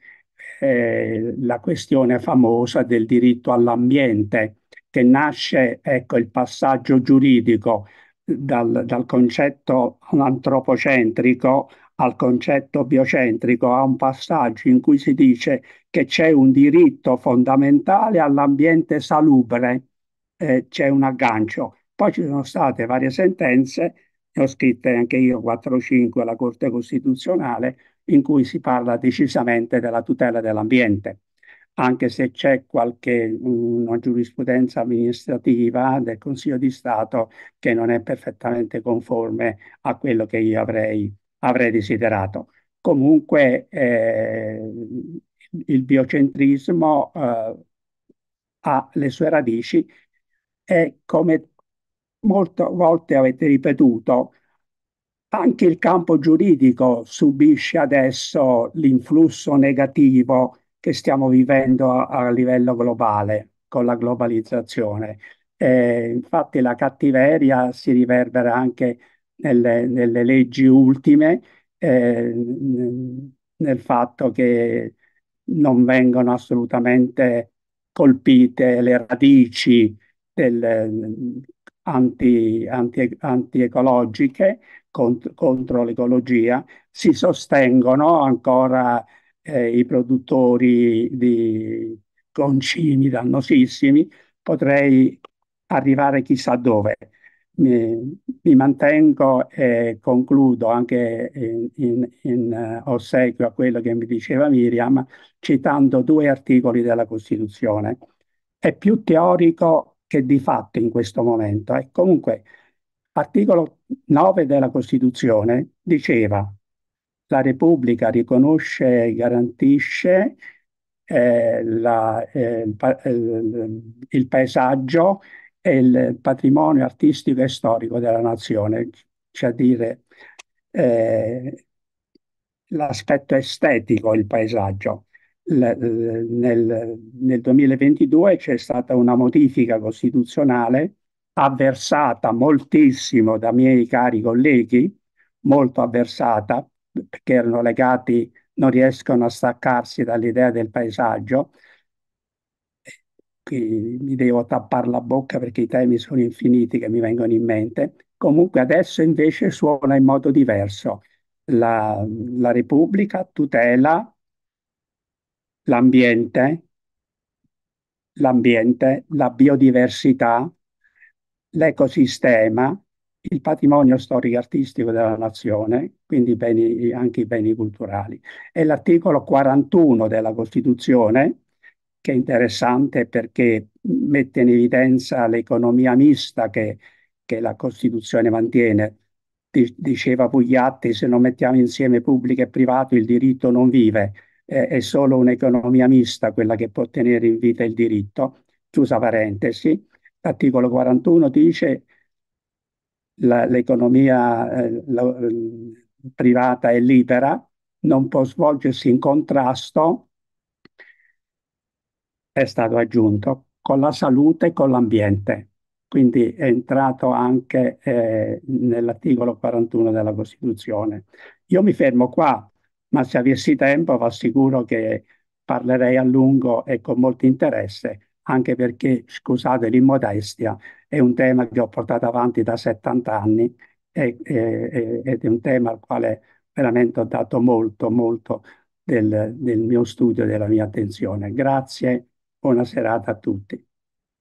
Speaker 5: eh, la questione famosa del diritto all'ambiente, che nasce, ecco, il passaggio giuridico dal, dal concetto antropocentrico al concetto biocentrico, a un passaggio in cui si dice che c'è un diritto fondamentale all'ambiente salubre, eh, c'è un aggancio. Poi ci sono state varie sentenze, ne ho scritte anche io 4 o 5 alla Corte Costituzionale, in cui si parla decisamente della tutela dell'ambiente, anche se c'è qualche mm, una giurisprudenza amministrativa del Consiglio di Stato che non è perfettamente conforme a quello che io avrei, avrei desiderato. Comunque eh, il biocentrismo eh, ha le sue radici e come molte volte avete ripetuto, anche il campo giuridico subisce adesso l'influsso negativo che stiamo vivendo a, a livello globale con la globalizzazione. Eh, infatti la cattiveria si riverbera anche nelle, nelle leggi ultime, eh, nel fatto che non vengono assolutamente colpite le radici del, anti, anti, antiecologiche cont- contro l'ecologia, si sostengono ancora eh, i produttori di concimi dannosissimi, potrei arrivare chissà dove. Mi, mi mantengo e concludo anche in, in, in, eh, ossequio a quello che mi diceva Miriam, citando due articoli della Costituzione. È più teorico che di fatto in questo momento. E eh. comunque Articolo 9 della Costituzione diceva la Repubblica riconosce e garantisce eh, la, eh, il, eh, il, paesaggio e il patrimonio artistico e storico della nazione, cioè dire eh, l'aspetto estetico, il paesaggio. L nel, nel 2022 c'è stata una modifica costituzionale avversata moltissimo da miei cari colleghi, molto avversata, perché erano legati, non riescono a staccarsi dall'idea del paesaggio. Qui mi devo tappare la bocca perché i temi sono infiniti che mi vengono in mente. Comunque adesso invece suona in modo diverso. La, la Repubblica tutela l'ambiente, l'ambiente, la biodiversità, l'ecosistema, il patrimonio storico-artistico della nazione, quindi beni, anche i beni culturali. E l'articolo 41 della Costituzione, che è interessante perché mette in evidenza l'economia mista che, che la Costituzione mantiene. Diceva Pugliatti, se non mettiamo insieme pubblico e privato il diritto non vive, è, solo un'economia mista quella che può tenere in vita il diritto, chiusa parentesi L'articolo 41 dice la, l'economia eh, eh, privata è libera, non può svolgersi in contrasto, è stato aggiunto, con la salute e con l'ambiente. Quindi è entrato anche eh, nell'articolo 41 della Costituzione. Io mi fermo qua, ma se avessi tempo vi assicuro che parlerei a lungo e con molto interesse anche perché, scusate l'immodestia, è un tema che ho portato avanti da 70 anni e, e, ed è un tema al quale veramente ho dato molto, molto del, del mio studio e della mia attenzione. Grazie, buona serata a tutti.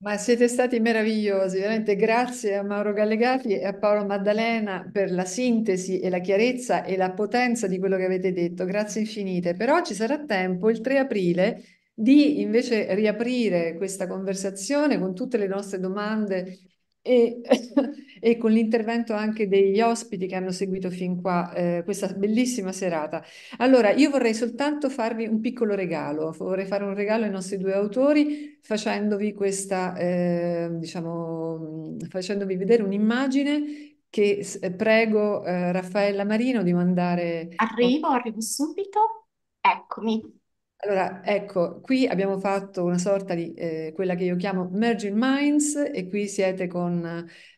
Speaker 1: Ma siete stati meravigliosi, veramente grazie a Mauro Gallegati e a Paolo Maddalena per la sintesi e la chiarezza e la potenza di quello che avete detto, grazie infinite. Però ci sarà tempo il 3 aprile di invece riaprire questa conversazione con tutte le nostre domande e, e, con l'intervento anche degli ospiti che hanno seguito fin qua eh, questa bellissima serata. Allora, io vorrei soltanto farvi un piccolo regalo, vorrei fare un regalo ai nostri due autori facendovi questa, eh, diciamo, facendovi vedere un'immagine che prego eh, Raffaella Marino di mandare. Arrivo, arrivo subito. Eccomi. Allora, ecco, qui abbiamo fatto una sorta di eh, quella che io chiamo Merging Minds e qui siete con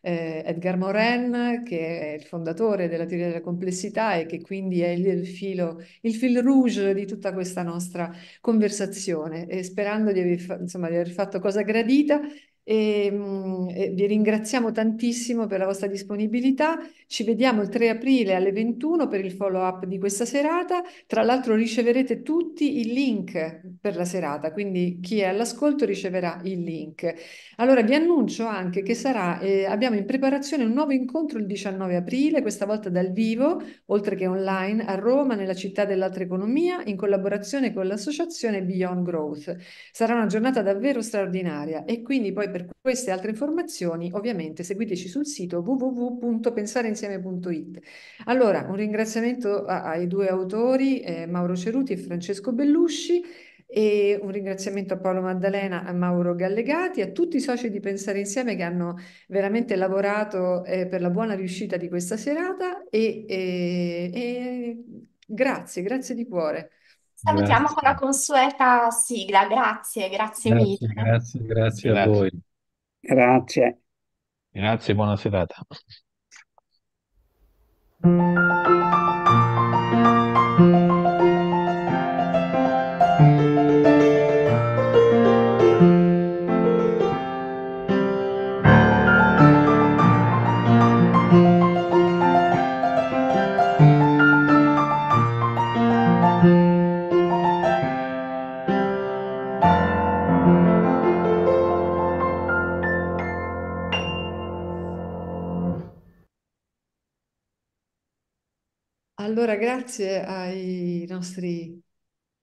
Speaker 1: eh, Edgar Morin, che è il fondatore della teoria della complessità e che quindi è il filo, il fil rouge di tutta questa nostra conversazione. E sperando di aver, insomma, di aver fatto cosa gradita, e, ehm, e vi ringraziamo tantissimo per la vostra disponibilità. Ci vediamo il 3 aprile alle 21 per il follow up di questa serata. Tra l'altro riceverete tutti il link per la serata, quindi chi è all'ascolto riceverà il link. Allora vi annuncio anche che sarà, eh, abbiamo in preparazione un nuovo incontro il 19 aprile, questa volta dal vivo, oltre che online, a Roma, nella città dell'altra economia, in collaborazione con l'associazione Beyond Growth. Sarà una giornata davvero straordinaria e quindi poi per queste altre informazioni ovviamente seguiteci sul sito www.pensareinsieme.it. Allora, un ringraziamento ai due autori, eh, Mauro Ceruti e Francesco Bellusci. E un ringraziamento a Paolo Maddalena, a Mauro Gallegati, a tutti i soci di Pensare Insieme che hanno veramente lavorato eh, per la buona riuscita di questa serata e, e, eh, e grazie, grazie di cuore. Salutiamo con la consueta sigla, grazie, grazie mille.
Speaker 4: grazie, grazie a voi.
Speaker 5: Grazie.
Speaker 3: Grazie, buona serata.
Speaker 1: grazie ai nostri